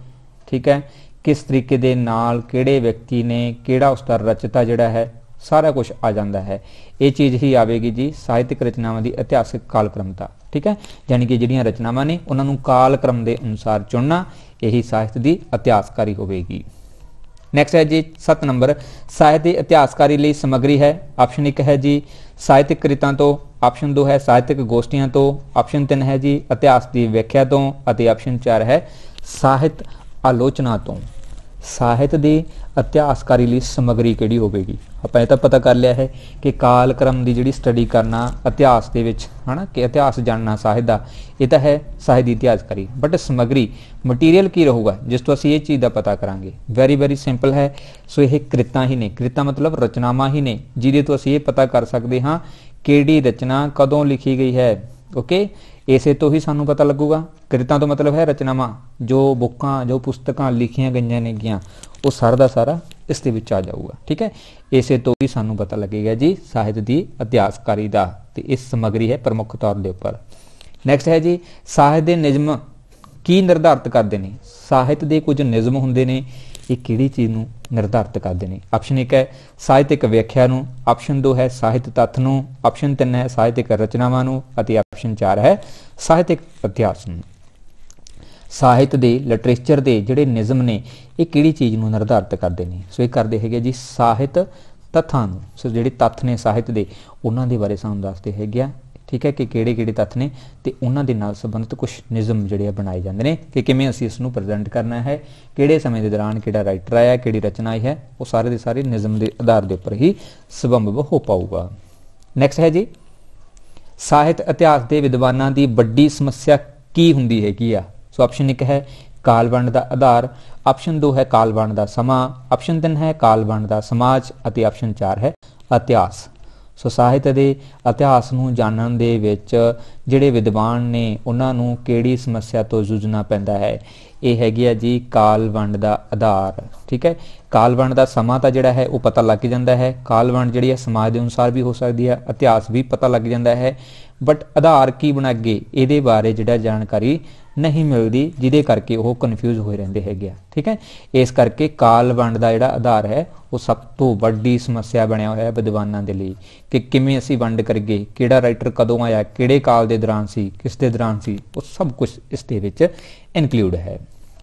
ਠੀਕ ਹੈ ਕਿਸ ਤਰੀਕੇ ਦੇ ਨਾਲ ਕਿਹੜੇ ਵਿਅਕਤੀ ਨੇ ਕਿਹੜਾ ਉਸ ਦਾ ਰਚਤਾ ਜਿਹੜਾ ਹੈ ਸਾਰਾ ਕੁਝ ਆ ਜਾਂਦਾ ਹੈ ਇਹ ਚੀਜ਼ ਹੀ ਆਵੇਗੀ ਜੀ ਸਾਹਿਤਿਕ ਰਚਨਾਵਾਂ ਦੀ ਇਤਿਹਾਸਿਕ ਕਾਲਕ੍ਰਮ ਦਾ ਠੀਕ ਹੈ ਯਾਨੀ ਕਿ ਜਿਹੜੀਆਂ ਰਚਨਾਵਾਂ ਨੇ ਉਹਨਾਂ ਨੂੰ ਕਾਲਕ੍ਰਮ ਦੇ ਅਨੁਸਾਰ ਚੁਣਨਾ ਇਹੀ ਸਾਹਿਤ ਦੀ ਇਤਿਹਾਸਕਾਰੀ ਹੋਵੇਗੀ ਨੈਕਸਟ ਹੈ ਜੀ 7 ਨੰਬਰ ਸਾਹਿਤ ਦੀ ਇਤਿਹਾਸਕਾਰੀ ਲਈ ਸਮਗਰੀ ਹੈ ਆਪਸ਼ਨ 1 ਹੈ ਜੀ ਸਾਹਿਤਿਕ ਕ੍ਰਿਤਾਂ ਤੋਂ ਆਪਸ਼ਨ 2 ਹੈ ਸਾਹਿਤਕ ਗੋਸ਼ਟੀਆਂ ਤੋਂ ਆਪਸ਼ਨ 3 ਹੈ ਜੀ ਇਤਿਹਾਸ ਦੀ ਵਿਆਖਿਆ ਤੋਂ ਅਤੇ ਆਪਸ਼ਨ 4 ਹੈ ਸਾਹਿਤ ਆਲੋਚਨਾ ਤੋਂ ਸਾਹਿਤ ਦੀ ਇਤਿਹਾਸਕਾਰੀ ਲਈ ਸਮਗਰੀ ਕਿਹੜੀ ਹੋਵੇਗੀ ਆਪਾਂ ਇਹ ਤਾਂ ਪਤਾ ਕਰ ਲਿਆ ਹੈ ਕਿ ਕਾਲਕ੍ਰਮ ਦੀ ਜਿਹੜੀ ਸਟੱਡੀ ਕਰਨਾ ਇਤਿਹਾਸ ਦੇ ਵਿੱਚ ਹਨਾ ਕਿ ਇਤਿਹਾਸ ਜਾਣਨਾ ਸਾਹਿਤ ਦਾ ਇਹ ਤਾਂ ਹੈ ਸਾਹਿਤ ਦੀ ਇਤਿਹਾਸਕਾਰੀ ਬਟ ਸਮਗਰੀ ਮਟੀਰੀਅਲ ਕੀ ਰਹੂਗਾ ਜਿਸ ਤੋਂ ਅਸੀਂ ਇਹ ਚੀਜ਼ ਦਾ ਪਤਾ ਕਰਾਂਗੇ ਵੈਰੀ ਵੈਰੀ ਸਿੰਪਲ ਹੈ ਸੋ ਇਹ ਕ੍ਰਿਤਾਂ ਹੀ ਨੇ ਕ੍ਰਿਤਾਂ ਮਤਲਬ ਰਚਨਾਵਾਂ ਹੀ ਨੇ ਜਿਹਦੇ ਤੋਂ ਅਸੀਂ ਇਹ ਪਤਾ ਕਰ ਸਕਦੇ ਹਾਂ ਕਿਹੜੀ ਰਚਨਾ ਕਦੋਂ ਲਿਖੀ ਗਈ ਹੈ ਓਕੇ ਇਸੇ ਤੋਂ ਹੀ ਸਾਨੂੰ ਪਤਾ ਲੱਗੂਗਾ ਕ੍ਰਿਤਾਂ ਤੋਂ ਮਤਲਬ ਹੈ ਰਚਨਾਵਾਂ ਜੋ ਬੁੱਕਾਂ ਜੋ ਪੁਸਤਕਾਂ ਲਿਖੀਆਂ ਗਈਆਂ ਨੇਗੀਆਂ ਉਹ ਸਾਰਾ ਦਾ ਸਾਰਾ ਇਸ ਦੇ ਵਿੱਚ ਆ ਜਾਊਗਾ ਠੀਕ ਹੈ ਇਸੇ ਤੋਂ ਹੀ ਸਾਨੂੰ ਪਤਾ ਲੱਗੇਗਾ ਜੀ ਸਾਹਿਤ ਦੀ ਅਧਿਆਸਕਾਰੀ ਦਾ ਤੇ ਇਸ ਸਮਗਰੀ ਹੈ ਪ੍ਰਮੁੱਖ ਤੌਰ ਦੇ ਉੱਪਰ ਨੈਕਸਟ ਹੈ ਜੀ ਸਾਹਿਤ ਦੇ ਨਿਯਮ ਕੀ ਨਿਰਧਾਰਤ ਕਰਦੇ ਨੇ ਸਾਹਿਤ ਦੇ ਕੁਝ ਨਿਯਮ ਹੁੰਦੇ ਨੇ ਇਹ ਕਿਹੜੀ ਚੀਜ਼ ਨੂੰ ਨਿਰਧਾਰਤ ਕਰਦੇ ਨੇ ਆਪਸ਼ਨ 1 ਹੈ ਸਾਹਿਤਿਕ ਵਿਆਖਿਆ ਨੂੰ ਆਪਸ਼ਨ 2 ਹੈ ਸਾਹਿਤ ਤੱਥ ਨੂੰ ਆਪਸ਼ਨ 3 ਹੈ ਸਾਹਿਤਿਕ ਰਚਨਾਵਾਂ ਨੂੰ ਅਤੇ ਆਪਸ਼ਨ 4 ਹੈ ਸਾਹਿਤਿਕ ਅਭਿਆਸ ਨੂੰ ਸਾਹਿਤ ਦੇ ਲਿਟਰੇਚਰ ਦੇ ਜਿਹੜੇ ਨਿਯਮ ਨੇ ਇਹ ਕਿਹੜੀ ਚੀਜ਼ ਨੂੰ ਨਿਰਧਾਰਤ ਕਰਦੇ ਨੇ ਸੋ ਇਹ ਕਰਦੇ ਹੈਗੇ ਜੀ ਸਾਹਿਤ ਤੱਥਾਂ ਨੂੰ ਸੋ ਜਿਹੜੇ ਤੱਥ ਨੇ ਸਾਹਿਤ ਦੇ ਉਹਨਾਂ ਦੇ ਬਾਰੇ ਸਾਨੂੰ ਦੱਸਦੇ ਹੈਗੇ ਆ ਠੀਕ ਹੈ ਕਿ ਕਿਹੜੇ ਕਿਹੜੇ ਤੱਥ ਨੇ ਤੇ ਉਹਨਾਂ ਦੇ ਨਾਲ ਸੰਬੰਧਿਤ ਕੁਝ ਨਿਯਮ ਜਿਹੜੇ ਆ ਬਣਾਏ ਜਾਂਦੇ ਨੇ ਕਿ ਕਿਵੇਂ ਅਸੀਂ ਇਸ ਨੂੰ ਪ੍ਰੈਜ਼ੈਂਟ ਕਰਨਾ ਹੈ ਕਿਹੜੇ ਸਮੇਂ ਦੇ ਦੌਰਾਨ ਕਿਹੜਾ ਰਾਈਟਰ ਆਇਆ ਕਿਹੜੀ ਰਚਨਾ ਆਈ ਹੈ ਉਹ ਸਾਰੇ ਦੇ ਸਾਰੇ ਨਿਯਮ ਦੇ ਆਧਾਰ ਦੇ ਉੱਪਰ ਹੀ ਸੰਭਵ ਹੋ ਪਾਊਗਾ ਨੈਕਸਟ ਹੈ ਜੀ ਸਾਹਿਤ ਇਤਿਹਾਸ ਦੇ ਵਿਦਵਾਨਾਂ ਦੀ ਵੱਡੀ ਸਮੱਸਿਆ ਕੀ ਹੁੰਦੀ ਹੈ ਕੀ ਆ ਸੋ ਆਪਸ਼ਨ 1 ਹੈ ਕਾਲਵੰਡ ਦਾ ਆਧਾਰ ਆਪਸ਼ਨ 2 ਹੈ ਕਾਲਵੰਡ ਦਾ ਸਮਾਂ ਆਪਸ਼ਨ 3 ਹੈ ਕਾਲਵੰਡ ਦਾ ਸਮਾਜ ਅਤੇ ਆਪਸ਼ਨ 4 ਹੈ ਇਤਿਹਾਸ ਸੋ ਸਾਹਿਤ ਦੇ ਇਤਿਹਾਸ ਨੂੰ ਜਾਣਨ ਦੇ ਵਿੱਚ ਜਿਹੜੇ ਵਿਦਵਾਨ ਨੇ ਉਹਨਾਂ ਨੂੰ ਕਿਹੜੀ ਸਮੱਸਿਆ ਤੋਂ ਜੂਝਣਾ ਪੈਂਦਾ ਹੈ ਇਹ ਹੈਗੀ ਆ ਜੀ ਕਾਲ ਵੰਡ ਦਾ ਆਧਾਰ ਠੀਕ ਹੈ ਕਾਲ ਵੰਡ ਦਾ ਸਮਾਂ ਤਾਂ ਜਿਹੜਾ ਹੈ ਉਹ ਪਤਾ ਲੱਗ ਜਾਂਦਾ ਹੈ ਕਾਲ ਵੰਡ ਜਿਹੜੀ ਹੈ ਸਮਾਜ ਦੇ ਅਨੁਸਾਰ ਵੀ ਹੋ ਸਕਦੀ ਹੈ ਇਤਿਹਾਸ ਵੀ ਪਤਾ ਲੱਗ ਜਾਂਦਾ ਹੈ ਬਟ ਆਧਾਰ ਕੀ ਬਣਾਗੇ ਇਹਦੇ ਬਾਰੇ ਜਿਹੜਾ ਜਾਣਕਾਰੀ ਨਹੀਂ ਮਿਲਦੀ ਜਿਹਦੇ ਕਰਕੇ ਉਹ ਕਨਫਿਊਜ਼ ਹੋਏ ਰਹਿੰਦੇ ਹੈਗੇ ਆ ਠੀਕ ਹੈ ਇਸ ਕਰਕੇ ਕਾਲ ਵੰਡ ਦਾ ਜਿਹੜਾ ਆਧਾਰ ਹੈ ਉਹ ਸਭ ਤੋਂ ਵੱਡੀ ਸਮੱਸਿਆ ਬਣਿਆ ਹੋਇਆ ਹੈ ਵਿਦਵਾਨਾਂ ਦੇ ਲਈ ਕਿ ਕਿਵੇਂ ਅਸੀਂ ਵੰਡ ਕਰਗੇ ਕਿਹੜਾ ਰਾਈਟਰ ਕਦੋਂ ਆਇਆ ਕਿਹੜੇ ਕਾਲ ਦੇ ਦੌਰਾਨ ਸੀ ਕਿਸ ਦੇ ਦੌਰਾਨ ਸੀ ਉਹ ਸਭ ਕੁਝ ਇਸ ਦੇ ਵਿੱਚ ਇਨਕਲੂਡ ਹੈ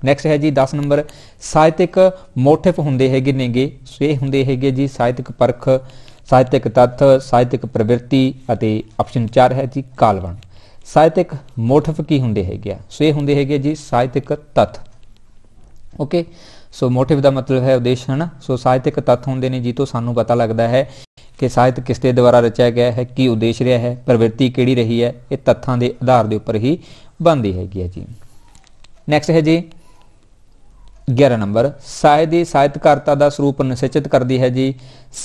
ਨੈਕਸਟ ਹੈ ਜੀ 10 ਨੰਬਰ ਸਾਹਿਤਿਕ ਮੋਟਿਫ ਹੁੰਦੇ ਹੈਗੇ ਨੇਗੇ ਸਵੇ ਹੁੰਦੇ ਹੈਗੇ ਜੀ ਸਾਹਿਤਿਕ ਪਰਖ ਸਾਹਿਤਿਕ ਤੱਥ ਸਾਹਿਤਿਕ ਪ੍ਰਵਿਰਤੀ ਅਤੇ ਆਪਸ਼ਨ 4 ਹੈ ਜੀ ਕਾਲਵੰਡ ਸਾਹਿਤਿਕ ਮੋਟਿਵ ਕੀ ਹੁੰਦੇ ਹੈਗੇ ਆ ਸੋ ਇਹ ਹੁੰਦੇ ਹੈਗੇ ਜੀ ਸਾਹਿਤਿਕ ਤੱਤ ਓਕੇ ਸੋ ਮੋਟਿਵ ਦਾ ਮਤਲਬ ਹੈ ਉਦੇਸ਼ ਹਨ ਸੋ ਸਾਹਿਤਿਕ ਤੱਤ ਹੁੰਦੇ ਨੇ ਜੀ ਤੋਂ ਸਾਨੂੰ ਪਤਾ ਲੱਗਦਾ ਹੈ ਕਿ ਸਾਹਿਤ ਕਿਸ ਦੇ ਦੁਆਰਾ ਰਚਿਆ ਗਿਆ ਹੈ ਕੀ ਉਦੇਸ਼ ਰਿਹਾ ਹੈ ਪ੍ਰਵਿਰਤੀ ਕਿਹੜੀ ਰਹੀ ਹੈ ਇਹ ਤੱਥਾਂ ਦੇ ਆਧਾਰ ਦੇ ਉੱਪਰ ਹੀ ਬੰਦੀ ਹੈਗੀ ਹੈ ਜੀ ਨੈਕਸਟ ਹੈ ਜੀ 11 ਨੰਬਰ ਸਾਹਿਤ ਦੀ ਸਾਹਿਤਕਾਰਤਾ ਦਾ ਸਰੂਪ ਨਿਸ਼ਚਿਤ ਕਰਦੀ ਹੈ ਜੀ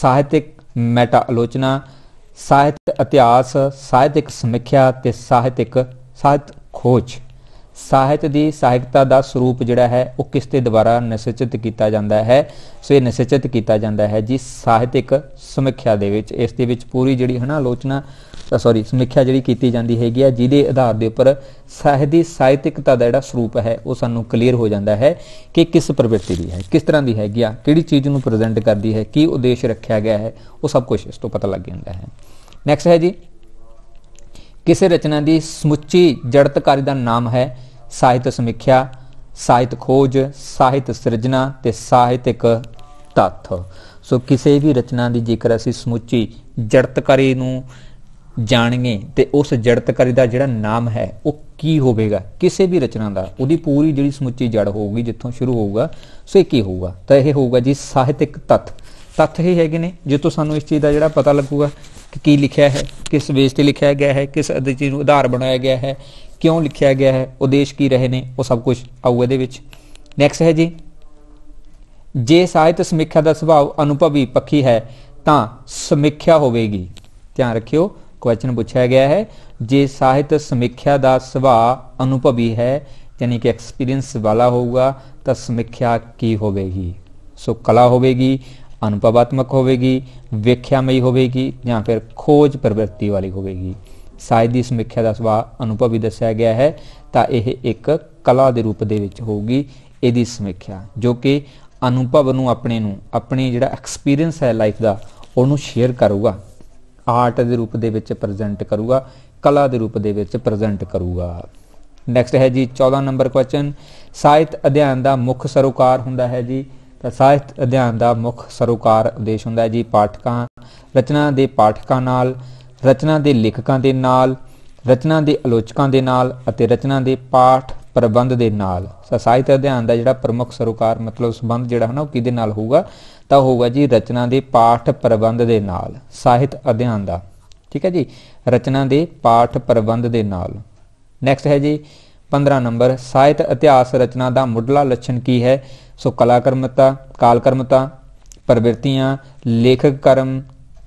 ਸਾਹਿਤਿਕ ਮੈਟਾ ਆਲੋਚਨਾ ਸਾਹਿਤ ਇਤਿਹਾਸ ਸਾਹਿਤਿਕ ਸਮੀਖਿਆ ਤੇ ਸਾਹਿਤਿਕ ਸਾਹਿਤ ਖੋਜ ਸਾਹਿਤ ਦੀ ਸਹਾਇਕਤਾ ਦਾ ਸਰੂਪ ਜਿਹੜਾ ਹੈ ਉਹ ਕਿਸ ਤੇ ਦੁਆਰਾ ਨਿਸ਼ਚਿਤ ਕੀਤਾ ਜਾਂਦਾ ਹੈ ਸੋ ਇਹ ਨਿਸ਼ਚਿਤ ਕੀਤਾ ਜਾਂਦਾ ਹੈ ਜੀ ਸਾਹਿਤਿਕ ਸਮੀਖਿਆ ਦੇ ਵਿੱਚ ਇਸ ਦੇ ਵਿੱਚ ਪੂਰੀ ਜਿਹੜੀ ਹਨਾ ਆਲੋਚਨਾ ਸੌਰੀ ਸਮੀਖਿਆ ਜਿਹੜੀ ਕੀਤੀ ਜਾਂਦੀ ਹੈਗੀ ਆ ਜਿਹਦੇ ਆਧਾਰ ਦੇ ਉੱਪਰ ਸਾਹਿਤ ਦੀ ਸਾਹਿਤਿਕਤਾ ਦਾ ਜਿਹੜਾ ਸਰੂਪ ਹੈ ਉਹ ਸਾਨੂੰ ਕਲੀਅਰ ਹੋ ਜਾਂਦਾ ਹੈ ਕਿ ਕਿਸ ਪ੍ਰਵਿਰਤੀ ਦੀ ਹੈ ਕਿਸ ਤਰ੍ਹਾਂ ਦੀ ਹੈਗੀ ਆ ਕਿਹੜੀ ਚੀਜ਼ ਨੂੰ ਪ੍ਰੈਜ਼ੈਂਟ ਕਰਦੀ ਹੈ ਕੀ ਉਦੇਸ਼ ਰੱਖਿਆ ਗਿਆ ਹੈ ਉਹ ਸਭ ਕੁਝ ਇਸ ਤੋਂ ਪਤਾ ਲੱਗ ਜਾਂਦਾ ਹੈ ਨੈਕਸਟ ਹੈ ਜੀ ਕਿਸੇ ਰਚਨਾ ਦੀ ਸਮੁੱਚੀ ਜੜਤਕਾਰੀ ਦਾ ਨਾਮ ਹੈ ਸਾਹਿਤ ਸਮੀਖਿਆ ਸਾਹਿਤ ਖੋਜ ਸਾਹਿਤ ਸਿਰਜਣਾ ਤੇ ਸਾਹਿਤਿਕ ਤੱਥ ਸੋ ਕਿਸੇ ਵੀ ਰਚਨਾ ਦੀ ਜੇਕਰ ਅਸੀਂ ਸਮੁੱਚੀ ਜੜਤਕਾਰੀ ਨੂੰ ਜਾਣਗੇ ਤੇ ਉਸ ਜੜਤਕਾਰੀ ਦਾ ਜਿਹੜਾ ਨਾਮ ਹੈ ਉਹ ਕੀ ਹੋਵੇਗਾ ਕਿਸੇ ਵੀ ਰਚਨਾ ਦਾ ਉਹਦੀ ਪੂਰੀ ਜਿਹੜੀ ਸਮੁੱਚੀ ਜੜ ਹੋਊਗੀ ਜਿੱਥੋਂ ਸ਼ੁਰੂ ਹੋਊਗਾ ਸੋ ਇਹ ਕੀ ਹੋਊਗਾ ਤਾਂ ਇਹ ਹੋਊਗਾ ਜੀ ਸਾਹਿਤਿਕ ਤੱਥ ਤੱਥ ਹੀ ਹੈਗੇ ਨੇ ਜਿੱਤੋਂ ਸਾਨੂੰ ਇਸ ਚੀਜ਼ ਦਾ ਜਿਹੜਾ ਪਤਾ ਲੱਗੂਗਾ ਕਿ ਕੀ ਲਿਖਿਆ ਹੈ ਕਿਸ ਬੇਸ ਤੇ ਲਿਖਿਆ ਗਿਆ ਹੈ ਕਿਸ ਅਦੇ ਚੀਜ਼ ਨੂੰ ਆਧਾਰ ਬਣਾਇਆ ਗਿਆ ਹੈ ਕਿਉਂ ਲਿਖਿਆ ਗਿਆ ਹੈ ਉਦੇਸ਼ ਕੀ ਰਹੇ ਨੇ ਉਹ ਸਭ ਕੁਝ ਆਊ ਇਹਦੇ ਵਿੱਚ ਨੈਕਸਟ ਹੈ ਜੀ ਜੇ ਸਾਹਿਤ ਸਮੀਖਿਆ ਦਾ ਸੁਭਾਅ ਅਨੁਭਵੀ ਪੱਖੀ ਹੈ ਤਾਂ ਸਮੀਖਿਆ ਹੋਵੇਗੀ ਧਿਆਨ ਰੱਖਿਓ ਕੁਐਸਚਨ ਪੁੱਛਿਆ ਗਿਆ ਹੈ ਜੇ ਸਾਹਿਤ ਸਮੀਖਿਆ ਦਾ ਸੁਭਾਅ ਅਨੁਭਵੀ ਹੈ ਯਾਨੀ ਕਿ ਐਕਸਪੀਰੀਅੰਸ ਵਾਲਾ ਹੋਊਗਾ ਤਾਂ ਸਮੀਖਿਆ ਕੀ ਹੋਵੇਗੀ ਸੋ ਕਲਾ ਹੋਵੇਗੀ ਅਨੁਭਵਾਤਮਕ ਹੋਵੇਗੀ ਵਿਖਿਆਮਈ ਹੋਵੇਗੀ ਜਾਂ ਫਿਰ ਖੋਜ ਪ੍ਰਵਿਰਤੀ ਵਾਲੀ ਹੋਵੇਗੀ ਸਾਇਦ ਇਸ ਸਮੀਖਿਆ ਦਾ ਸਵਾ ਅਨੁਭਵੀ ਦੱਸਿਆ ਗਿਆ ਹੈ ਤਾਂ ਇਹ ਇੱਕ ਕਲਾ ਦੇ ਰੂਪ ਦੇ ਵਿੱਚ ਹੋਊਗੀ ਇਹਦੀ ਸਮੀਖਿਆ ਜੋ ਕਿ ਅਨੁਭਵ ਨੂੰ ਆਪਣੇ ਨੂੰ ਆਪਣੇ ਜਿਹੜਾ ਐਕਸਪੀਰੀਅੰਸ ਹੈ ਲਾਈਫ ਦਾ ਉਹਨੂੰ ਸ਼ੇਅਰ ਕਰੂਗਾ ਆਰਟ ਦੇ ਰੂਪ ਦੇ ਵਿੱਚ ਪ੍ਰੈਜ਼ੈਂਟ ਕਰੂਗਾ ਕਲਾ ਦੇ ਰੂਪ ਦੇ ਵਿੱਚ ਪ੍ਰੈਜ਼ੈਂਟ ਕਰੂਗਾ ਨੈਕਸਟ ਹੈ ਜੀ 14 ਨੰਬਰ ਕੁਐਸਚਨ ਸਾਹਿਤ ਅਧਿਐਨ ਦਾ ਮੁੱਖ ਸਰੋਕਾਰ ਹੁੰਦਾ ਹੈ ਜੀ ਤਾਂ ਸਾਹਿਤ ਅਧਿਐਨ ਦਾ ਮੁੱਖ ਸਰੂਕਾਰ ਉਦੇਸ਼ ਹੁੰਦਾ ਹੈ ਜੀ ਪਾਠਕਾਂ ਰਚਨਾ ਦੇ ਪਾਠਕਾਂ ਨਾਲ ਰਚਨਾ ਦੇ ਲੇਖਕਾਂ ਦੇ ਨਾਲ ਰਚਨਾ ਦੇ ਆਲੋਚਕਾਂ ਦੇ ਨਾਲ ਅਤੇ ਰਚਨਾ ਦੇ ਪਾਠ ਪ੍ਰਬੰਧ ਦੇ ਨਾਲ ਸਾਹਿਤ ਅਧਿਐਨ ਦਾ ਜਿਹੜਾ ਪ੍ਰਮੁੱਖ ਸਰੂਕਾਰ ਮਤਲਬ ਸੰਬੰਧ ਜਿਹੜਾ ਹੈ ਨਾ ਉਹ ਕਿਹਦੇ ਨਾਲ ਹੋਊਗਾ ਤਾਂ ਹੋਊਗਾ ਜੀ ਰਚਨਾ ਦੇ ਪਾਠ ਪ੍ਰਬੰਧ ਦੇ ਨਾਲ ਸਾਹਿਤ ਅਧਿਐਨ ਦਾ ਠੀਕ ਹੈ ਜੀ ਰਚਨਾ ਦੇ ਪਾਠ ਪ੍ਰਬੰਧ ਦੇ ਨਾਲ ਨੈਕਸਟ ਹੈ ਜੀ 15 ਨੰਬਰ ਸਾਹਿਤ ਇਤਿਹਾਸ ਰਚਨਾ ਦਾ ਮੁੱਢਲਾ ਲੱਛਣ ਕੀ ਹੈ ਸੋ ਕਲਾ ਕਰਮਤਾ ਕਾਲ ਕਰਮਤਾ ਪ੍ਰਵਿਰਤੀਆਂ ਲੇਖਕ ਕਰਮ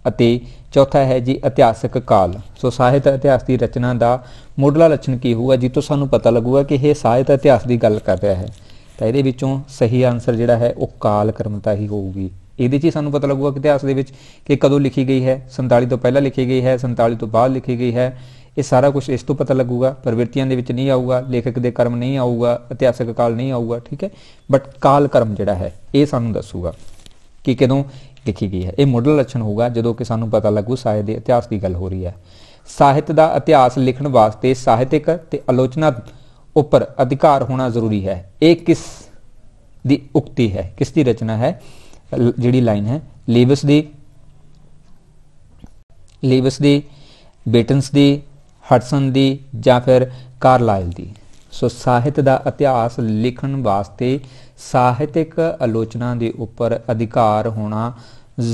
ਅਤੇ ਚੌਥਾ ਹੈ ਜੀ ਇਤਿਹਾਸਕ ਕਾਲ ਸੋ ਸਾਹਿਤ ਇਤਿਹਾਸ ਦੀ ਰਚਨਾ ਦਾ ਮੋਢਲਾ ਲੱਛਣ ਕੀ ਹੋਊਗਾ ਜੀ ਤੋਂ ਸਾਨੂੰ ਪਤਾ ਲੱਗੂਗਾ ਕਿ ਇਹ ਸਾਹਿਤ ਇਤਿਹਾਸ ਦੀ ਗੱਲ ਕਰ ਰਿਹਾ ਹੈ ਤਾਂ ਇਹਦੇ ਵਿੱਚੋਂ ਸਹੀ ਆਨਸਰ ਜਿਹੜਾ ਹੈ ਉਹ ਕਾਲ ਕਰਮਤਾ ਹੀ ਹੋਊਗੀ ਇਹਦੇ 'ਚ ਹੀ ਸਾਨੂੰ ਪਤਾ ਲੱਗੂਗਾ ਕਿ ਇਤਿਹਾਸ ਦੇ ਵਿੱਚ ਕਿ ਕਦੋਂ ਲਿਖੀ ਗਈ ਹੈ 47 ਤੋਂ ਪਹਿਲਾਂ ਲਿਖੀ ਗਈ ਹੈ 47 ਤੋਂ ਬਾਅਦ ਲਿਖੀ ਗਈ ਹੈ ਇਹ ਸਾਰਾ ਕੁਝ ਇਸ ਤੋਂ ਪਤਾ ਲੱਗੂਗਾ ਪ੍ਰਵਿਰਤੀਆਂ ਦੇ ਵਿੱਚ ਨਹੀਂ ਆਊਗਾ ਲੇਖਕ ਦੇ ਕਰਮ ਨਹੀਂ ਆਊਗਾ ਇਤਿਹਾਸਕ ਕਾਲ ਨਹੀਂ ਆਊਗਾ ਠੀਕ ਹੈ ਬਟ ਕਾਲ ਕਰਮ ਜਿਹੜਾ ਹੈ ਇਹ ਸਾਨੂੰ ਦੱਸੂਗਾ ਕਿ ਕਦੋਂ ਲਿਖੀ ਗਈ ਹੈ ਇਹ ਮੋਡਲ ਲੱਛਣ ਹੋਊਗਾ ਜਦੋਂ ਕਿ ਸਾਨੂੰ ਪਤਾ ਲੱਗੂ ਸਾਹਿਤ ਦੇ ਇਤਿਹਾਸ ਦੀ ਗੱਲ ਹੋ ਰਹੀ ਹੈ ਸਾਹਿਤ ਦਾ ਇਤਿਹਾਸ ਲਿਖਣ ਵਾਸਤੇ ਸਾਹਿਤਿਕ ਤੇ ਆਲੋਚਨਾ ਉੱਪਰ ਅਧਿਕਾਰ ਹੋਣਾ ਜ਼ਰੂਰੀ ਹੈ ਇਹ ਕਿਸ ਦੀ ਉਕਤੀ ਹੈ ਕਿਸ ਦੀ ਰਚਨਾ ਹੈ ਜਿਹੜੀ ਲਾਈਨ ਹੈ ਲੇਵਸ ਦੀ ਲੇਵਸ ਦੀ ਬੇਟਨਸ ਦੀ ਹਟਸਨ ਦੀ ਜਾਂ ਫਿਰ ਕਾਰਲਾਈਲ ਦੀ ਸੋ ਸਾਹਿਤ ਦਾ ਇਤਿਹਾਸ ਲਿਖਣ ਵਾਸਤੇ ਸਾਹਿਤਿਕ ਆਲੋਚਨਾ ਦੇ ਉੱਪਰ ਅਧਿਕਾਰ ਹੋਣਾ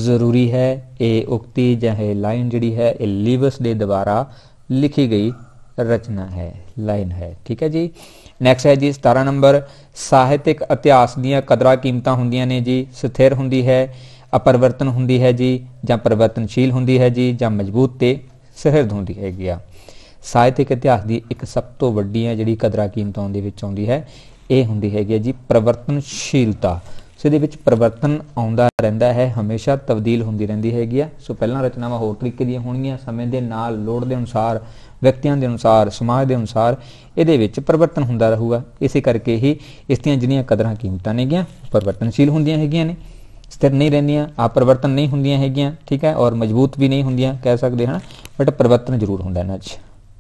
ਜ਼ਰੂਰੀ ਹੈ ਇਹ ਉਕਤੀ ਜਾਂ ਇਹ ਲਾਈਨ ਜਿਹੜੀ ਹੈ ਇਹ ਲੀਵਸ ਦੇ ਦੁਆਰਾ ਲਿਖੀ ਗਈ ਰਚਨਾ ਹੈ ਲਾਈਨ ਹੈ ਠੀਕ ਹੈ ਜੀ ਨੈਕਸਟ ਹੈ ਜੀ 17 ਨੰਬਰ ਸਾਹਿਤਿਕ ਇਤਿਹਾਸ ਦੀਆਂ ਕਦਰਾਂ ਕੀਮਤਾਂ ਹੁੰਦੀਆਂ ਨੇ ਜੀ ਸਥਿਰ ਹੁੰਦੀ ਹੈ ਅਪਰਵਰਤਨ ਹੁੰਦੀ ਹੈ ਜੀ ਜਾਂ ਪਰਵਰਤਨਸ਼ੀਲ ਹੁੰਦੀ ਹੈ ਜੀ ਜਾਂ ਮਜ਼ਬੂਤ ਤੇ ਸਹਿਰਦ ਹੁੰਦੀ ਹੈ ਗਿਆ ਸਾਹਿਤਿਕ ਇਤਿਹਾਸ ਦੀ ਇੱਕ ਸਭ ਤੋਂ ਵੱਡੀ ਹੈ ਜਿਹੜੀ ਕਦਰਾਂ ਕੀਮਤਾਂ ਦੇ ਵਿੱਚ ਆਉਂਦੀ ਹੈ ਇਹ ਹੁੰਦੀ ਹੈਗੀ ਜੀ ਪਰਿਵਰਤਨਸ਼ੀਲਤਾ ਸੋ ਇਹਦੇ ਵਿੱਚ ਪਰਿਵਰਤਨ ਆਉਂਦਾ ਰਹਿੰਦਾ ਹੈ ਹਮੇਸ਼ਾ ਤਬਦੀਲ ਹੁੰਦੀ ਰਹਿੰਦੀ ਹੈਗੀ ਆ ਸੋ ਪਹਿਲਾਂ ਰਚਨਾਵਾਂ ਹੋਰ ਤਰੀਕੇ ਦੀਆਂ ਹੋਣਗੀਆਂ ਸਮੇਂ ਦੇ ਨਾਲ ਲੋੜ ਦੇ ਅਨੁਸਾਰ ਵਿਅਕਤੀਆਂ ਦੇ ਅਨੁਸਾਰ ਸਮਾਜ ਦੇ ਅਨੁਸਾਰ ਇਹਦੇ ਵਿੱਚ ਪਰਿਵਰਤਨ ਹੁੰਦਾ ਰਹੂਗਾ ਇਸੇ ਕਰਕੇ ਹੀ ਇਸ ਦੀਆਂ ਜਿਹੜੀਆਂ ਕਦਰਾਂ ਕੀਮਤਾਂ ਨੇਗੀਆਂ ਪਰਿਵਰਤਨਸ਼ੀਲ ਹੁੰਦੀਆਂ ਹੈਗੀਆਂ ਨੇ ਸਥਿਰ ਨਹੀਂ ਰਹਿੰਦੀਆਂ ਆ ਪਰਿਵਰਤਨ ਨਹੀਂ ਹੁੰਦੀਆਂ ਹੈਗੀਆਂ ਠੀਕ ਹੈ ਔਰ ਮਜ਼ਬੂਤ ਵੀ ਨਹੀਂ ਹੁੰਦੀਆਂ ਕਹਿ ਸਕਦੇ ਹਨ ਬਟ ਪਰਿਵਰਤਨ ਜ਼ਰੂਰ ਹੁੰਦਾ ਇਹਨਾਂ 'ਚ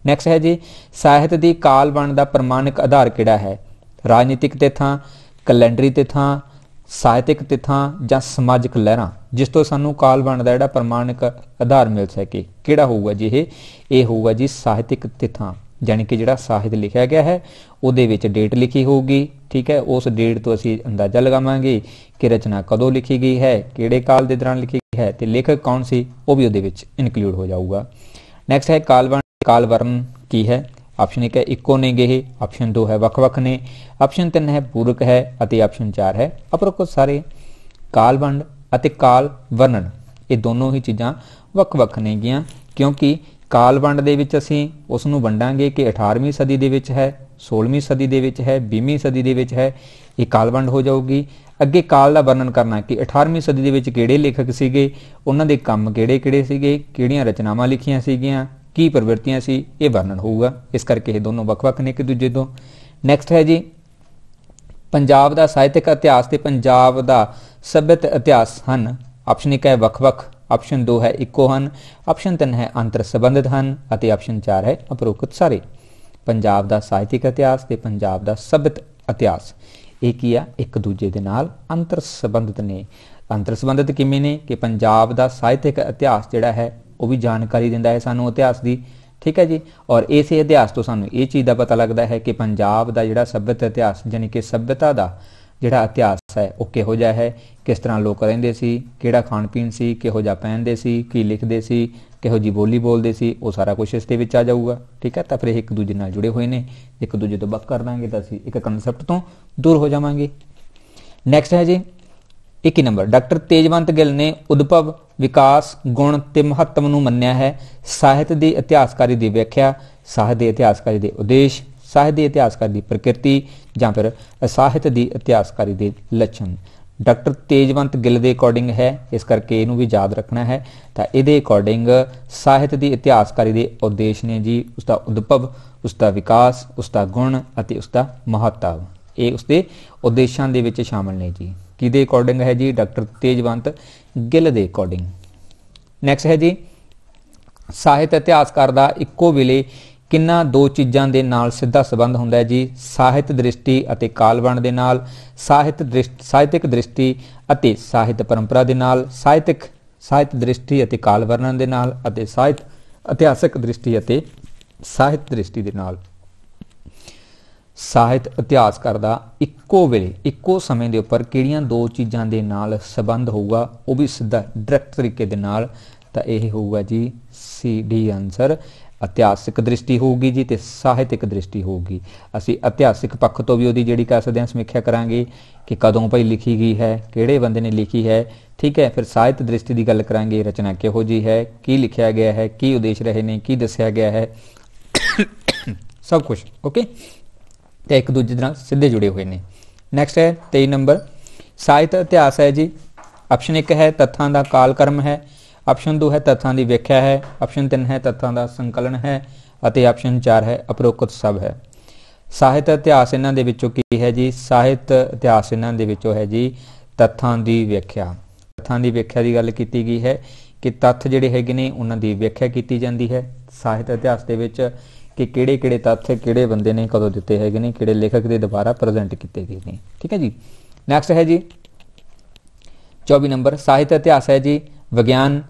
ਨੈਕਸਟ ਹੈ ਜੀ ਸਾਹਿਤ ਦੀ ਕਾਲ ਬਣ ਦਾ ਪ੍ਰਮਾਣਿਕ ਆਧਾਰ ਕਿਹੜਾ ਹੈ ਰਾਜਨੀਤਿਕ ਤਿਥਾਂ ਕੈਲੰਡਰੀ ਤਿਥਾਂ ਸਾਹਿਤਿਕ ਤਿਥਾਂ ਜਾਂ ਸਮਾਜਿਕ ਲਹਿਰਾਂ ਜਿਸ ਤੋਂ ਸਾਨੂੰ ਕਾਲ ਬਣ ਦਾ ਜਿਹੜਾ ਪ੍ਰਮਾਣਿਕ ਆਧਾਰ ਮਿਲ ਸਕੇ ਕਿਹੜਾ ਹੋਊਗਾ ਜੀ ਇਹ ਇਹ ਹੋਊਗਾ ਜੀ ਸਾਹਿਤਿਕ ਤਿਥਾਂ ਯਾਨੀ ਕਿ ਜਿਹੜਾ ਸਾਹਿਤ ਲਿਖਿਆ ਗਿਆ ਹੈ ਉਹਦੇ ਵਿੱਚ ਡੇਟ ਲਿਖੀ ਹੋਊਗੀ ਠੀਕ ਹੈ ਉਸ ਡੇਟ ਤੋਂ ਅਸੀਂ ਅੰਦਾਜ਼ਾ ਲਗਾਵਾਂਗੇ ਕਿ ਰਚਨਾ ਕਦੋਂ ਲਿਖੀ ਗਈ ਹੈ ਕਿਹੜੇ ਕਾਲ ਦੇ ਦੌਰਾਨ ਲਿਖੀ ਗਈ ਹੈ ਤੇ ਲੇਖਕ ਕੌਣ ਸੀ ਉਹ ਵੀ ਉਹਦੇ ਵਿੱਚ ਇਨਕਲੂਡ ਹੋ ਜਾਊਗਾ ਨੈਕਸਟ ਹੈ ਕਾਲ ਕਾਲ ਵਰਣ ਕੀ ਹੈ ਆਪਸ਼ਨ 1 ਹੈ ਇੱਕੋ ਨੇ ਗਏ ਆਪਸ਼ਨ 2 ਹੈ ਵੱਖ-ਵੱਖ ਨੇ ਆਪਸ਼ਨ 3 ਹੈ ਪੂਰਕ ਹੈ ਅਤੇ ਆਪਸ਼ਨ 4 ਹੈ ਅਪਰੋਕਤ ਸਾਰੇ ਕਾਲ ਵੰਡ ਅਤੇ ਕਾਲ ਵਰਣਨ ਇਹ ਦੋਨੋਂ ਹੀ ਚੀਜ਼ਾਂ ਵੱਖ-ਵੱਖ ਨੇਗੀਆਂ ਕਿਉਂਕਿ ਕਾਲ ਵੰਡ ਦੇ ਵਿੱਚ ਅਸੀਂ ਉਸ ਨੂੰ ਵੰਡਾਂਗੇ ਕਿ 18ਵੀਂ ਸਦੀ ਦੇ ਵਿੱਚ ਹੈ 16ਵੀਂ ਸਦੀ ਦੇ ਵਿੱਚ ਹੈ 20ਵੀਂ ਸਦੀ ਦੇ ਵਿੱਚ ਹੈ ਇਹ ਕਾਲ ਵੰਡ ਹੋ ਜਾਊਗੀ ਅੱਗੇ ਕਾਲ ਦਾ ਵਰਣਨ ਕਰਨਾ ਕਿ 18ਵੀਂ ਸਦੀ ਦੇ ਵਿੱਚ ਕਿਹੜੇ ਲੇਖਕ ਸੀਗੇ ਉਹਨਾਂ ਦੇ ਕੰਮ ਕਿਹੜੇ-ਕਿਹੜੇ ਸੀਗੇ ਕਿਹੜੀਆਂ ਰਚਨਾਵਾਂ ਲਿਖੀਆਂ ਸੀਗੀਆਂ ਕੀ ਪ੍ਰਵਿਰਤੀਆਂ ਸੀ ਇਹ ਵਰਣਨ ਹੋਊਗਾ ਇਸ ਕਰਕੇ ਇਹ ਦੋਨੋਂ ਵੱਖ-ਵੱਖ ਨੇ ਕਿ ਦੂਜੇ ਤੋਂ ਨੈਕਸਟ ਹੈ ਜੀ ਪੰਜਾਬ ਦਾ ਸਾਹਿਤਕ ਇਤਿਹਾਸ ਤੇ ਪੰਜਾਬ ਦਾ ਸਭਿਅਤ ਇਤਿਹਾਸ ਹਨ ਆਪਸ਼ਨ 1 ਹੈ ਵੱਖ-ਵੱਖ ਆਪਸ਼ਨ 2 ਹੈ ਇੱਕੋ ਹਨ ਆਪਸ਼ਨ 3 ਹੈ ਅੰਤਰ ਸੰਬੰਧਿਤ ਹਨ ਅਤੇ ਆਪਸ਼ਨ 4 ਹੈ ਅਪਰੋਕਤ ਸਾਰੇ ਪੰਜਾਬ ਦਾ ਸਾਹਿਤਿਕ ਇਤਿਹਾਸ ਤੇ ਪੰਜਾਬ ਦਾ ਸਭਿਅਤ ਇਤਿਹਾਸ ਇਹ ਕੀ ਆ ਇੱਕ ਦੂਜੇ ਦੇ ਨਾਲ ਅੰਤਰ ਸੰਬੰਧਿਤ ਨੇ ਅੰਤਰ ਸੰਬੰਧਿਤ ਕਿਵੇਂ ਨੇ ਕਿ ਪੰਜਾਬ ਦਾ ਸਾਹਿਤਿਕ ਇਤਿਹਾਸ ਜਿਹੜਾ ਹੈ ਉਹ ਵੀ ਜਾਣਕਾਰੀ ਦਿੰਦਾ ਹੈ ਸਾਨੂੰ ਇਤਿਹਾਸ ਦੀ ਠੀਕ ਹੈ ਜੀ ਔਰ ਇਸੇ ਇਤਿਹਾਸ ਤੋਂ ਸਾਨੂੰ ਇਹ ਚੀਜ਼ ਦਾ ਪਤਾ ਲੱਗਦਾ ਹੈ ਕਿ ਪੰਜਾਬ ਦਾ ਜਿਹੜਾ ਸਭਿਅਤ ਇਤਿਹਾਸ ਜਾਨੀ ਕਿ ਸਭਿਅਤਾ ਦਾ ਜਿਹੜਾ ਇਤਿਹਾਸ ਹੈ ਉਹ ਕਿਹੋ ਜਿਹਾ ਹੈ ਕਿਸ ਤਰ੍ਹਾਂ ਲੋਕ ਰਹਿੰਦੇ ਸੀ ਕਿਹੜਾ ਖਾਣ ਪੀਣ ਸੀ ਕਿਹੋ ਜਿਹਾ ਪਹਿਨਦੇ ਸੀ ਕੀ ਲਿਖਦੇ ਸੀ ਕਿਹੋ ਜੀ ਬੋਲੀ ਬੋਲਦੇ ਸੀ ਉਹ ਸਾਰਾ ਕੁਝ ਇਸ ਦੇ ਵਿੱਚ ਆ ਜਾਊਗਾ ਠੀਕ ਹੈ ਤਾਂ ਫਿਰ ਇਹ ਇੱਕ ਦੂਜੇ ਨਾਲ ਜੁੜੇ ਹੋਏ ਨੇ ਇੱਕ ਦੂਜੇ ਤੋਂ ਵੱਖ ਕਰ ਦਾਂਗੇ ਤਾਂ ਅਸੀਂ ਇੱਕ ਕਨਸੈਪਟ ਤੋਂ ਦੂਰ ਹੋ ਜਾਵਾਂਗੇ ਨੈਕਸਟ ਹੈ ਜੀ 21 ਨੰਬਰ ਡਾਕਟਰ ਤੇਜਵੰਤ ਗਿੱਲ ਨੇ ਉਦਭਵ ਵਿਕਾਸ ਗੁਣ ਤੇ ਮਹੱਤਵ ਨੂੰ ਮੰਨਿਆ ਹੈ ਸਾਹਿਤ ਦੀ ਇਤਿਹਾਸਕਾਰੀ ਦੀ ਵਿਆਖਿਆ ਸਾਹਿਤ ਦੇ ਇਤਿਹਾਸਕਾਰੀ ਦੇ ਉਦੇਸ਼ ਸਾਹਿਤ ਦੇ ਇਤਿਹਾਸਕਾਰੀ ਦੀ ਪ੍ਰਕਿਰਤੀ ਜਾਂ ਫਿਰ ਸਾਹਿਤ ਦੀ ਇਤਿਹਾਸਕਾਰੀ ਦੇ ਲੱਛਣ ਡਾਕਟਰ ਤੇਜਵੰਤ ਗਿੱਲ ਦੇ ਅਕੋਰਡਿੰਗ ਹੈ ਇਸ ਕਰਕੇ ਇਹਨੂੰ ਵੀ ਯਾਦ ਰੱਖਣਾ ਹੈ ਤਾਂ ਇਹਦੇ ਅਕੋਰਡਿੰਗ ਸਾਹਿਤ ਦੀ ਇਤਿਹਾਸਕਾਰੀ ਦੇ ਉਦੇਸ਼ ਨੇ ਜੀ ਉਸ ਦਾ ਉਦਭਵ ਉਸ ਦਾ ਵਿਕਾਸ ਉਸ ਦਾ ਗੁਣ ਅਤੇ ਉਸ ਦਾ ਮਹੱਤਵ ਇਹ ਉਸਦੇ ਉਦੇਸ਼ਾਂ ਦੇ ਵਿੱਚ ਸ਼ਾਮਲ ਨੇ ਜੀ ਕਿਹਦੇ ਅਕੋਰਡਿੰਗ ਹੈ ਜੀ ਡਾਕਟਰ ਤੇਜਵੰਤ ਗਿੱਲ ਦੇ ਅਕੋਰਡਿੰਗ ਨੈਕਸਟ ਹੈ ਜੀ ਸਾਹਿਤ ਇਤਿਹਾਸਕਾਰ ਦਾ ਇੱਕੋ ਵੇਲੇ ਕਿੰਨਾ ਦੋ ਚੀਜ਼ਾਂ ਦੇ ਨਾਲ ਸਿੱਧਾ ਸੰਬੰਧ ਹੁੰਦਾ ਹੈ ਜੀ ਸਾਹਿਤ ਦ੍ਰਿਸ਼ਟੀ ਅਤੇ ਕਾਲਵਣ ਦੇ ਨਾਲ ਸਾਹਿਤ ਸਾਹਿਤਿਕ ਦ੍ਰਿਸ਼ਟੀ ਅਤੇ ਸਾਹਿਤ ਪਰੰਪਰਾ ਦੇ ਨਾਲ ਸਾਹਿਤਿਕ ਸਾਹਿਤ ਦ੍ਰਿਸ਼ਟੀ ਅਤੇ ਕਾਲ ਵਰਣਨ ਦੇ ਨਾਲ ਅਤੇ ਸਾਹਿਤ ਇਤਿਹਾਸਕ ਦ੍ਰਿਸ਼ਟੀ ਅਤੇ ਸਾਹਿਤ ਦ੍ਰਿਸ਼ਟੀ ਦੇ ਨਾਲ ਸਾਹਿਤ ਇਤਿਹਾਸਕਾਰ ਦਾ ਇੱਕੋ ਵੇਲੇ ਇੱਕੋ ਸਮੇਂ ਦੇ ਉੱਪਰ ਕਿਹੜੀਆਂ ਦੋ ਚੀਜ਼ਾਂ ਦੇ ਨਾਲ ਸੰਬੰਧ ਹੋਊਗਾ ਉਹ ਵੀ ਸਿੱਧਾ ਡਾਇਰੈਕਟ ਤਰੀਕੇ ਦੇ ਨਾਲ ਤਾਂ ਇਹ ਹੋਊਗਾ ਜੀ ਸੀ ਡੀ ਆਨਸਰ ਇਤਿਹਾਸਿਕ ਦ੍ਰਿਸ਼ਟੀ ਹੋਊਗੀ ਜੀ ਤੇ ਸਾਹਿਤਿਕ ਦ੍ਰਿਸ਼ਟੀ ਹੋਊਗੀ ਅਸੀਂ ਇਤਿਹਾਸਿਕ ਪੱਖ ਤੋਂ ਵੀ ਉਹਦੀ ਜਿਹੜੀ ਕਹਿ ਸਕਦੇ ਹਾਂ ਸਮੀਖਿਆ ਕਰਾਂਗੇ ਕਿ ਕਦੋਂ ਭਈ ਲਿਖੀ ਗਈ ਹੈ ਕਿਹੜੇ ਬੰਦੇ ਨੇ ਲਿਖੀ ਹੈ ਠੀਕ ਹੈ ਫਿਰ ਸਾਹਿਤ ਦ੍ਰਿਸ਼ਟੀ ਦੀ ਗੱਲ ਕਰਾਂਗੇ ਰਚਨਾ ਕਿਹੋ ਜੀ ਹੈ ਕੀ ਲਿਖਿਆ ਗਿਆ ਹੈ ਕੀ ਉਦੇਸ਼ ਰਹੇ ਨੇ ਕੀ ਦੱਸਿਆ ਗਿਆ ਹੈ ਸਭ ਕੁਝ ਓਕੇ ਤੇ ਇੱਕ ਦੂਜੇ ਨਾਲ ਸਿੱਧੇ ਜੁੜੇ ਹੋਏ ਨੇ ਨੈਕਸਟ ਹੈ 23 ਨੰਬਰ ਸਾਹਿਤ ਇਤਿਹਾਸ ਹੈ ਜੀ ਆਪਸ਼ਨ 1 ਹੈ ਤੱਥਾਂ ਦਾ ਕਾਲ ਕਰਮ ਹੈ ਆਪਸ਼ਨ 2 ਹੈ ਤੱਥਾਂ ਦੀ ਵਿਆਖਿਆ ਹੈ ਆਪਸ਼ਨ 3 ਹੈ ਤੱਥਾਂ ਦਾ ਸੰਕਲਨ ਹੈ ਅਤੇ ਆਪਸ਼ਨ 4 ਹੈ ਅਪਰੋਕਤ ਸਭ ਹੈ ਸਾਹਿਤ ਇਤਿਹਾਸ ਇਹਨਾਂ ਦੇ ਵਿੱਚੋਂ ਕੀ ਹੈ ਜੀ ਸਾਹਿਤ ਇਤਿਹਾਸ ਇਹਨਾਂ ਦੇ ਵਿੱਚੋਂ ਹੈ ਜੀ ਤੱਥਾਂ ਦੀ ਵਿਆਖਿਆ ਤੱਥਾਂ ਦੀ ਵਿਆਖਿਆ ਦੀ ਗੱਲ ਕੀਤੀ ਗਈ ਹੈ ਕਿ ਤੱਥ ਜਿਹੜੇ ਹੈਗੇ ਨੇ ਉਹਨਾਂ ਦੀ ਵਿਆਖਿਆ ਕੀਤੀ ਜਾਂਦੀ ਹੈ ਸਾਹਿਤ ਇਤਿਹਾਸ ਦੇ ਵਿੱਚ ਕਿ ਕਿਹੜੇ ਕਿਹੜੇ ਤੱਥ ਕਿਹੜੇ ਬੰਦੇ ਨੇ ਕਦੋਂ ਦਿੱਤੇ ਹੈਗੇ ਨੇ ਕਿਹੜੇ ਲੇਖਕ ਦੇ ਦੁਆਰਾ ਪ੍ਰੈਜ਼ੈਂਟ ਕੀਤੇ ਗਏ ਨੇ ਠੀਕ ਹੈ ਜੀ ਨੈਕਸਟ ਹੈ ਜੀ 24 ਨੰਬਰ ਸਾਹਿਤ ਇਤਿਹਾਸ ਹੈ ਜੀ ਵਿਗਿਆਨ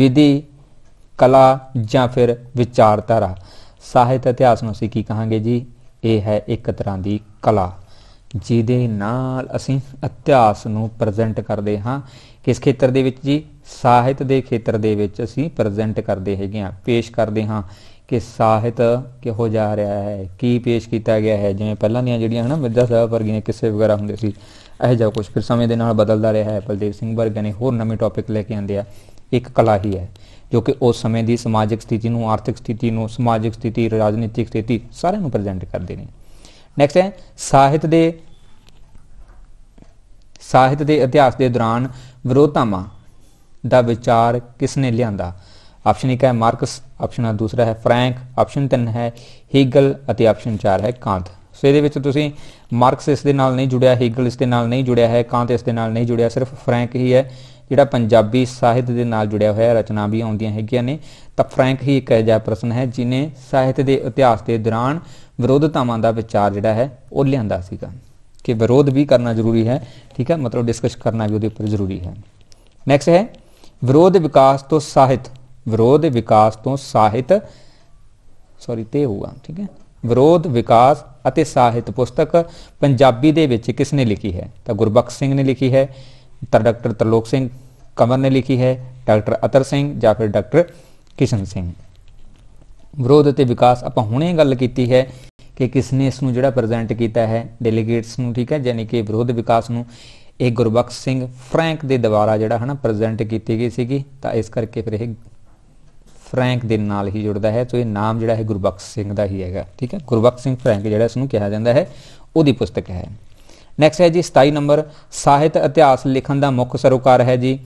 ਵਿਧੀ ਕਲਾ ਜਾਂ ਫਿਰ ਵਿਚਾਰਧਾਰਾ ਸਾਹਿਤ ਇਤਿਹਾਸ ਨੂੰ ਅਸੀਂ ਕੀ ਕਹਾਂਗੇ ਜੀ ਇਹ ਹੈ ਇੱਕ ਤਰ੍ਹਾਂ ਦੀ ਕਲਾ ਜਿਹਦੇ ਨਾਲ ਅਸੀਂ ਇਤਿਹਾਸ ਨੂੰ ਪ੍ਰੈਜ਼ੈਂਟ ਕਰਦੇ ਹਾਂ ਕਿਸ ਖੇਤਰ ਦੇ ਵਿੱਚ ਜੀ ਸਾਹਿਤ ਦੇ ਖੇਤਰ ਦੇ ਵਿੱਚ ਅਸੀਂ ਪ੍ਰੈਜ਼ੈਂਟ ਕਰਦੇ ਹੈਗੇ ਆ ਪੇਸ਼ ਕਰਦੇ ਹਾਂ ਕਿ ਸਾਹਿਤ ਕਿਹੋ ਜਾ ਰਿਹਾ ਹੈ ਕੀ ਪੇਸ਼ ਕੀਤਾ ਗਿਆ ਹੈ ਜਿਵੇਂ ਪਹਿਲਾਂ ਦੀਆਂ ਜਿਹੜੀਆਂ ਹਨ ਮਿਰਜ਼ਾ ਸਾਹਿਬ ਵਰਗੀਆਂ ਕਿਸੇ ਵਗੈਰਾ ਹੁੰਦੇ ਸੀ ਇਹ ਜਿਹਾ ਕੁਝ ਫਿਰ ਸਮੇਂ ਦੇ ਨਾਲ ਬਦਲਦਾ ਰਿਹਾ ਹੈ ਬਲਦੇਵ ਸਿੰਘ ਵਰਗਿਆਂ ਨੇ ਹੋਰ ਨਵੇਂ ਟੌਪਿਕ ਲੈ ਕੇ ਆਂਦੇ ਆ ਇੱਕ ਕਲਾ ਹੀ ਹੈ ਜੋ ਕਿ ਉਸ ਸਮੇਂ ਦੀ ਸਮਾਜਿਕ ਸਥਿਤੀ ਨੂੰ ਆਰਥਿਕ ਸਥਿਤੀ ਨੂੰ ਸਮਾਜਿਕ ਸਥਿਤੀ ਰਾਜਨੀਤਿਕ ਸਥਿਤੀ ਸਾਰਿਆਂ ਨੂੰ ਪ੍ਰੈਜ਼ੈਂਟ ਕਰਦੇ ਨੇ ਨੈਕਸਟ ਹੈ ਸਾਹਿਤ ਦੇ ਸਾਹਿਤ ਦੇ ਇਤਿਹਾਸ ਦੇ ਦੌਰਾਨ ਵਿਰੋਧਤਾਵਾਂ ਦਾ ਵਿਚਾਰ ਕਿਸ ਨੇ ਲਿਆਂਦਾ ਆਪਸ਼ਨ 1 ਹੈ ਮਾਰਕਸ ਆਪਸ਼ਨ ਦੂਸਰਾ ਹੈ ਫ੍ਰੈਂਕ ਆਪਸ਼ਨ 3 ਹੈ ਹੀਗਲ ਅਤੇ ਆਪਸ਼ਨ 4 ਹੈ ਕਾਂਤ ਸੋ ਇਹਦੇ ਵਿੱਚ ਤੁਸੀਂ ਮਾਰਕਸ ਇਸ ਦੇ ਨਾਲ ਨਹੀਂ ਜੁੜਿਆ ਹੀਗਲ ਇਸ ਦੇ ਨਾਲ ਨਹੀਂ ਜੁੜਿਆ ਹੈ ਕਾਂਤ ਇਸ ਦੇ ਨਾਲ ਨਹੀਂ ਜੁੜਿਆ ਸਿਰਫ ਫ੍ਰੈਂਕ ਹੀ ਹੈ ਜਿਹੜਾ ਪੰਜਾਬੀ ਸਾਹਿਤ ਦੇ ਨਾਲ ਜੁੜਿਆ ਹੋਇਆ ਹੈ ਰਚਨਾ ਵੀ ਆਉਂਦੀਆਂ ਹੈਗੀਆਂ ਨੇ ਤਾਂ ਫ੍ਰੈਂਕ ਹੀ ਇੱਕ ਅਜਿਹਾ ਪ੍ਰਸ਼ਨ ਹੈ ਜਿਨੇ ਸਾਹਿਤ ਦੇ ਇਤਿਹਾਸ ਦੇ ਦੌਰਾਨ ਵਿਰੋਧਤਾਵਾਂ ਦਾ ਵਿਚਾਰ ਜਿਹੜਾ ਹੈ ਉਹ ਲਿਆਂਦਾ ਸੀਗਾ ਕਿ ਵਿਰੋਧ ਵੀ ਕਰਨਾ ਜ਼ਰੂਰੀ ਹੈ ਠੀਕ ਹੈ ਮਤਲਬ ਡਿਸਕਸ ਕਰਨਾ ਵੀ ਉਹਦੇ ਉੱਪਰ ਜ਼ਰੂਰੀ ਹੈ ਨੈਕਸਟ ਹੈ ਵਿਰੋਧ ਵਿਕਾਸ ਤੋਂ ਸਾਹਿਤ ਵਿਰੋਧ ਵਿਕਾਸ ਤੋਂ ਸਾਹਿਤ ਸੌਰੀ ਤੇ ਹੋਊਗਾ ਠੀਕ ਹੈ ਵਿਰੋਧ ਵਿਕਾਸ ਅਤੇ ਸਾਹਿਤ ਪੁਸਤਕ ਪੰਜਾਬੀ ਦੇ ਵਿੱਚ ਕਿਸ ਨੇ ਲਿਖੀ ਹੈ ਤਾਂ ਗੁਰਬਖਸ਼ ਸਿੰਘ ਨੇ ਲਿਖੀ ਹੈ ਤਾਂ ਡਾਕਟਰ ਤਰਲੋਕ ਸਿੰਘ ਕਮਰ ਨੇ ਲਿਖੀ ਹੈ ਡਾਕਟਰ ਅਤਰ ਸਿੰਘ ਜਾਂ ਫਿਰ ਡਾਕਟਰ ਕਿਸ਼ਨ ਸਿੰਘ ਵਿਰੋਧ ਅਤੇ ਵਿਕਾਸ ਆਪਾਂ ਹੁਣੇ ਗੱਲ ਕੀਤੀ ਹੈ ਕਿ ਕਿਸ ਨੇ ਇਸ ਨੂੰ ਜਿਹੜਾ ਪ੍ਰੈਜ਼ੈਂਟ ਕੀਤਾ ਹੈ ਡੈਲੀਗੇਟਸ ਨੂੰ ਠੀਕ ਹੈ ਯਾਨੀ ਕਿ ਵਿਰੋਧ ਵਿਕਾਸ ਨੂੰ ਇਹ ਗੁਰਬਖਸ਼ ਸਿੰਘ ਫਰੈਂਕ ਦੇ ਦੁਆਰਾ ਜਿਹੜਾ ਹਨਾ ਪ੍ਰੈਜ਼ੈਂਟ ਕੀਤੀ ਗਈ ਸੀਗੀ ਤਾਂ ਇਸ ਕਰਕੇ ਫਿਰ ਇਹ ਫਰੈਂਕ ਦੇ ਨਾਲ ਹੀ ਜੁੜਦਾ ਹੈ ਸੋ ਇਹ ਨਾਮ ਜਿਹੜਾ ਹੈ ਗੁਰਬਖਸ਼ ਸਿੰਘ ਦਾ ਹੀ ਹੈਗਾ ਠੀਕ ਹੈ ਗੁਰਬਖਸ਼ ਸਿੰਘ ਫਰੈਂਕ ਜਿਹੜਾ ਇਸ ਨੂੰ ਕਿਹਾ ਜਾਂਦਾ ਹੈ ਉਹਦੀ ਪੁਸਤਕ ਹੈ ਨੈਕਸਟ ਹੈ ਜੀ 27 ਨੰਬਰ ਸਾਹਿਤ ਇਤਿਹਾਸ ਲਿਖਣ ਦਾ ਮੁੱਖ ਸਰੋਕਾਰ ਹੈ ਜੀ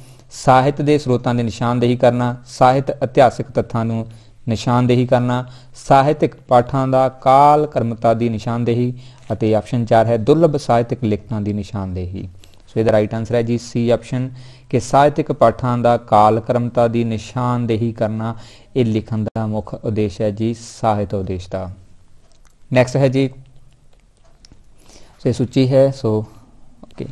ਸਾਹਿਤ ਦੇ ਸਰੋਤਾਂ ਦੀ ਨਿਸ਼ਾਨਦੇਹੀ ਕਰਨਾ ਸਾਹਿਤ ਇਤਿਹਾਸਿਕ ਤੱਥਾਂ ਨੂੰ ਨਿਸ਼ਾਨਦੇਹੀ ਕਰਨਾ ਸਾਹਿਤਿਕ ਪਾਠਾਂ ਦਾ ਕਾਲ ਕਰਮਤਾ ਦੀ ਨਿਸ਼ਾਨਦੇਹੀ ਅਤੇ ਆਪਸ਼ਨ 4 ਹੈ ਦੁਰਲਭ ਸਾਹਿਤਿਕ ਲਿਖਤਾਂ ਦੀ ਨਿਸ਼ਾਨਦੇਹੀ ਸੋ ਇਹਦਾ ਰਾਈਟ ਆਨਸਰ ਹੈ ਜੀ ਸੀ ਆਪਸ਼ਨ ਕਿ ਸਾਹਿਤਿਕ ਪਾਠਾਂ ਦਾ ਕਾਲ ਕਰਮਤਾ ਦੀ ਨਿਸ਼ਾਨਦੇਹੀ ਕਰਨਾ ਇਹ ਲਿਖਣ ਦਾ ਮੁੱਖ ਉਦੇਸ਼ ਹੈ ਜੀ ਸਾਹਿਤ ਉਦੇਸ਼ ਦਾ ਨੈਕਸਟ ਹੈ ਜੀ ਸੋ ਸੂਚੀ ਹੈ ਸੋ ਓਕੇ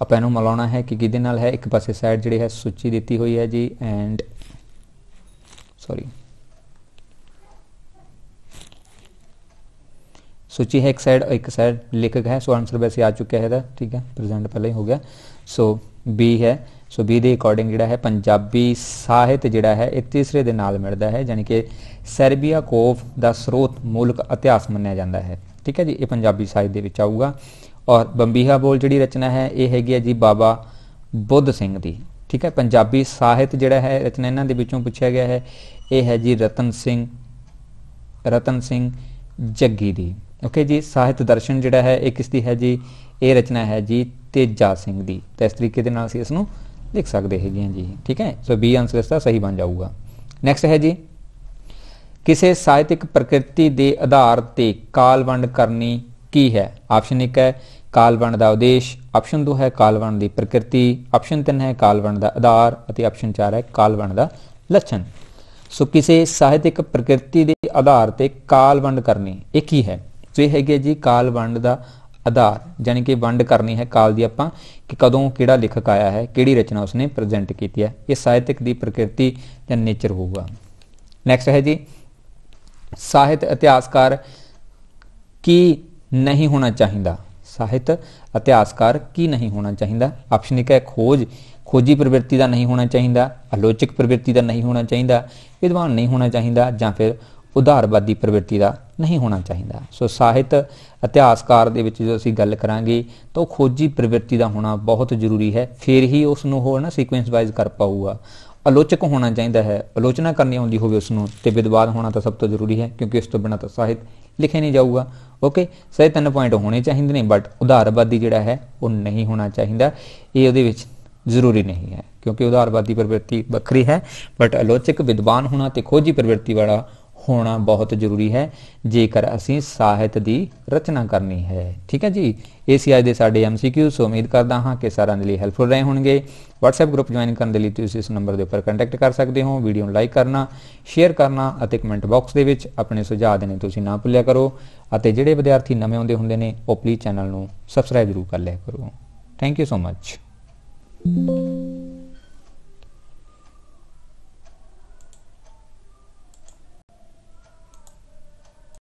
ਆਪਾਂ ਇਹਨੂੰ ਮਲਾਉਣਾ ਹੈ ਕਿ ਕਿਹਦੇ ਨਾਲ ਹੈ ਇੱਕ ਪਾਸੇ ਸਾਈਡ ਜਿਹੜੀ ਹੈ ਸੂਚੀ ਦਿੱਤੀ ਹੋਈ ਹੈ ਜੀ ਐਂਡ ਸੌਰੀ ਸੂਚੀ ਹੈ ਇੱਕ ਸਾਈਡ ਇੱਕ ਸਾਈਡ ਲਿਖਕ ਹੈ ਸੋ ਆਨਸਰ ਵੈਸੇ ਆ ਚੁੱਕਿਆ ਹੈ ਦਾ ਠੀਕ ਹੈ ਪ੍ਰੈਜ਼ੈਂਟ ਪਹਿਲਾਂ ਹੀ ਹੋ ਗਿਆ ਸੋ ਬੀ ਹੈ ਸੋ ਬੀ ਦੇ ਅਕੋਰਡਿੰਗ ਜਿਹੜਾ ਹੈ ਪੰਜਾਬੀ ਸਾਹਿਤ ਜਿਹੜਾ ਹੈ ਇਹ ਤੀਸਰੇ ਦੇ ਨਾਲ ਮਿਲਦਾ ਹੈ ਯਾਨੀ ਕਿ ਸਰਬੀਆ ਕੋਫ ਦਾ ਸਰੋਤ ਮੂਲਕ ਇਤਿਹਾਸ ਮੰਨਿਆ ਜਾਂਦਾ ਹੈ ਠੀਕ ਹੈ ਜੀ ਇਹ ਪੰਜਾਬੀ ਸਾਹਿਤ ਦੇ ਵਿੱਚ ਆਊਗਾ ਔਰ ਬੰਬੀਹਾ ਬੋਲ ਜਿਹੜੀ ਰਚਨਾ ਹੈ ਇਹ ਹੈਗੀ ਹੈ ਜੀ ਬਾਬਾ ਬੁੱਧ ਸਿੰਘ ਦੀ ਠੀਕ ਹੈ ਪੰਜਾਬੀ ਸਾਹਿਤ ਜਿਹੜਾ ਹੈ ਰਚਨਾ ਇਹਨਾਂ ਦੇ ਵਿੱਚੋਂ ਪੁੱਛਿਆ ਗਿਆ ਹੈ ਇਹ ਹੈ ਜੀ ਰਤਨ ਸਿੰਘ ਰਤਨ ਸਿੰਘ ਜੱਗੀ ਦੀ ਓਕੇ ਜੀ ਸਾਹਿਤ ਦਰਸ਼ਨ ਜਿਹੜਾ ਹੈ ਇਹ ਕਿਸ ਦੀ ਹੈ ਜੀ ਇਹ ਰਚਨਾ ਹੈ ਜੀ ਤੇਜਾ ਸਿੰਘ ਦੀ ਤੇ ਇਸ ਤਰੀਕੇ ਦੇ ਨਾਲ ਅਸੀਂ ਇਸ ਨੂੰ ਲਿਖ ਸਕਦੇ ਹੈਗੇ ਜੀ ਠੀਕ ਹੈ ਸੋ ਬੀ ਆਨਸਰ ਇਸ ਦਾ ਸਹੀ ਬਣ ਜਾਊਗਾ ਨੈਕਸਟ ਹੈ ਜੀ ਕਿਸੇ ਸਾਹਿਤਿਕ ਪ੍ਰਕਿਰਤੀ ਦੇ ਆਧਾਰ ਤੇ ਕਾਲ ਵੰਡ ਕਰਨੀ ਕੀ ਹੈ ਆਪਸ਼ਨ 1 ਹੈ ਕਾਲ ਵੰਡ ਦਾ ਉਦੇਸ਼ ਆਪਸ਼ਨ 2 ਹੈ ਕਾਲ ਵੰਡ ਦੀ ਪ੍ਰਕਿਰਤੀ ਆਪਸ਼ਨ 3 ਹੈ ਕਾਲ ਵੰਡ ਦਾ ਆਧਾਰ ਅਤੇ ਆਪਸ਼ਨ 4 ਹੈ ਕਾਲ ਵੰਡ ਦਾ ਲੱਛਣ ਸੋ ਕਿਸੇ ਸਾਹਿਤਿਕ ਪ੍ਰਕਿਰਤੀ ਦੇ ਆਧਾਰ ਤੇ ਕਾਲ ਵੰਡ ਕਰਨੀ ਇਹ ਕੀ ਹੈ ਸੋ ਇਹ ਹੈਗੇ ਜੀ ਕਾਲ ਵੰਡ ਦਾ ਆਧਾਰ ਯਾਨੀ ਕਿ ਵੰਡ ਕਰਨੀ ਹੈ ਕਾਲ ਦੀ ਆਪਾਂ ਕਿ ਕਦੋਂ ਕਿਹੜਾ ਲੇਖਕ ਆਇਆ ਹੈ ਕਿਹੜੀ ਰਚਨਾ ਉਸਨੇ ਪ੍ਰੈਜ਼ੈਂਟ ਕੀਤੀ ਹੈ ਇਹ ਸਾਹਿਤਿਕ ਦੀ ਪ੍ਰਕਿਰਤੀ ਜਾਂ ਨੇਚਰ ਹੋਊਗਾ ਨੈਕਸਟ ਹੈ ਜੀ ਸਾਹਿਤ ਇਤਿਹਾਸਕਾਰ ਕੀ ਨਹੀਂ ਹੋਣਾ ਚਾਹੀਦਾ ਸਾਹਿਤ ਇਤਿਹਾਸਕਾਰ ਕੀ ਨਹੀਂ ਹੋਣਾ ਚਾਹੀਦਾ ਆਪਸ਼ਨ 1 ਹੈ ਖੋਜ ਖੋਜੀ ਪ੍ਰਵਿਰਤੀ ਦਾ ਨਹੀਂ ਹੋਣਾ ਚਾਹੀਦਾ ਆਲੋਚਕ ਪ੍ਰਵਿਰਤੀ ਦਾ ਨਹੀਂ ਹੋਣਾ ਚਾਹੀਦਾ ਵਿਦਵਾਨ ਨਹੀਂ ਹੋਣਾ ਚਾਹੀਦਾ ਜਾਂ ਫਿਰ ਉਧਾਰਵਾਦੀ ਪ੍ਰਵਿਰਤੀ ਦਾ ਨਹੀਂ ਹੋਣਾ ਚਾਹੀਦਾ ਸੋ ਸਾਹਿਤ ਇਤਿਹਾਸਕਾਰ ਦੇ ਵਿੱਚ ਜੋ ਅਸੀਂ ਗੱਲ ਕਰਾਂਗੇ ਤਾਂ ਉਹ ਖੋਜੀ ਪ੍ਰਵਿਰਤੀ ਦਾ ਹੋਣਾ ਬਹੁਤ ਜ਼ਰੂਰੀ ਹੈ ਫਿਰ ਹੀ ਉਸ ਨੂੰ ਹੋਣਾ ਸੀਕੁਐਂਸ ਵਾਈਜ਼ ਕਰ ਪਾਊਗਾ ਆਲੋਚਕ ਹੋਣਾ ਚਾਹੀਦਾ ਹੈ ਆਲੋਚਨਾ ਕਰਨੀ ਆਉਂਦੀ ਹੋਵੇ ਉਸ ਨੂੰ ਤੇ ਵਿਦਵਾਨ ਹੋਣਾ ਤਾਂ ਸਭ ਤੋਂ ਜ਼ਰੂਰੀ ਹੈ ਕਿਉਂਕਿ ਇਸ ਤੋਂ ਬਿਨਾਂ ਤਾਂ ਸਾਹਿਤ ਲਿਖਿਆ ਨਹੀਂ ਜਾਊਗਾ ਓਕੇ ਸਹੀ ਤਿੰਨ ਪੁਆਇੰਟ ਹੋਣੇ ਚਾਹੀਦੇ ਨੇ ਬਟ ਉਧਾਰਵਾਦੀ ਜਿਹੜਾ ਹੈ ਉਹ ਨਹੀਂ ਹੋਣਾ ਚਾਹੀਦਾ ਇਹ ਉਹਦੇ ਵਿੱਚ ਜ਼ਰੂਰੀ ਨਹੀਂ ਹੈ ਕਿਉਂਕਿ ਉਧਾਰਵਾਦੀ ਪ੍ਰਵਿਰਤੀ ਵੱਖਰੀ ਹੈ ਬਟ ਆਲੋਚਕ ਵਿਦਵਾਨ ਹੋਣਾ ਤੇ ਖੋਜੀ ਪ੍ਰਵਿਰਤੀ ਵਾਲਾ ਹੋਣਾ ਬਹੁਤ ਜ਼ਰੂਰੀ ਹੈ ਜੇਕਰ ਅਸੀਂ ਸਾਹਿਤ ਦੀ ਰਚਨਾ ਕਰਨੀ ਹੈ ਠੀਕ ਹੈ ਜੀ ਇਹ ਸੀ ਅੱਜ ਦੇ ਸਾਡੇ ਐਮਸੀਕਿਊ ਸੋ ਉਮੀਦ ਕਰਦਾ ਹਾਂ ਕਿ ਸਾਰਿਆਂ ਦੇ ਲਈ ਹੈਲਪਫੁਲ ਰਹੇ ਹੋਣਗੇ WhatsApp ਗਰੁੱਪ ਜੁਆਇਨ ਕਰਨ ਦੇ ਲਈ ਤੁਸੀਂ ਇਸ ਨੰਬਰ ਦੇ ਉੱਪਰ ਕੰਟੈਕਟ ਕਰ ਸਕਦੇ ਹੋ ਵੀਡੀਓ ਨੂੰ ਲਾਈਕ ਕਰਨਾ ਸ਼ੇਅਰ ਕਰਨਾ ਅਤੇ ਕਮੈਂਟ ਬਾਕਸ ਦੇ ਵਿੱਚ ਆਪਣੇ ਸੁਝਾਅ ਦੇਣੇ ਤੁਸੀਂ ਨਾ ਭੁੱਲਿਆ ਕਰੋ ਅਤੇ ਜਿਹੜੇ ਵਿਦਿਆਰਥੀ ਨਵੇਂ ਆਉਂਦੇ ਹੁੰਦੇ ਨੇ ਉਹ ਪਲੀਜ਼ ਚੈਨਲ ਨੂੰ ਸਬਸਕ੍ਰਾਈਬ ਜ਼ਰੂਰ ਕਰ ਲਿਆ ਕਰੋ ਥੈਂਕ ਯੂ ਸੋ ਮੱਚ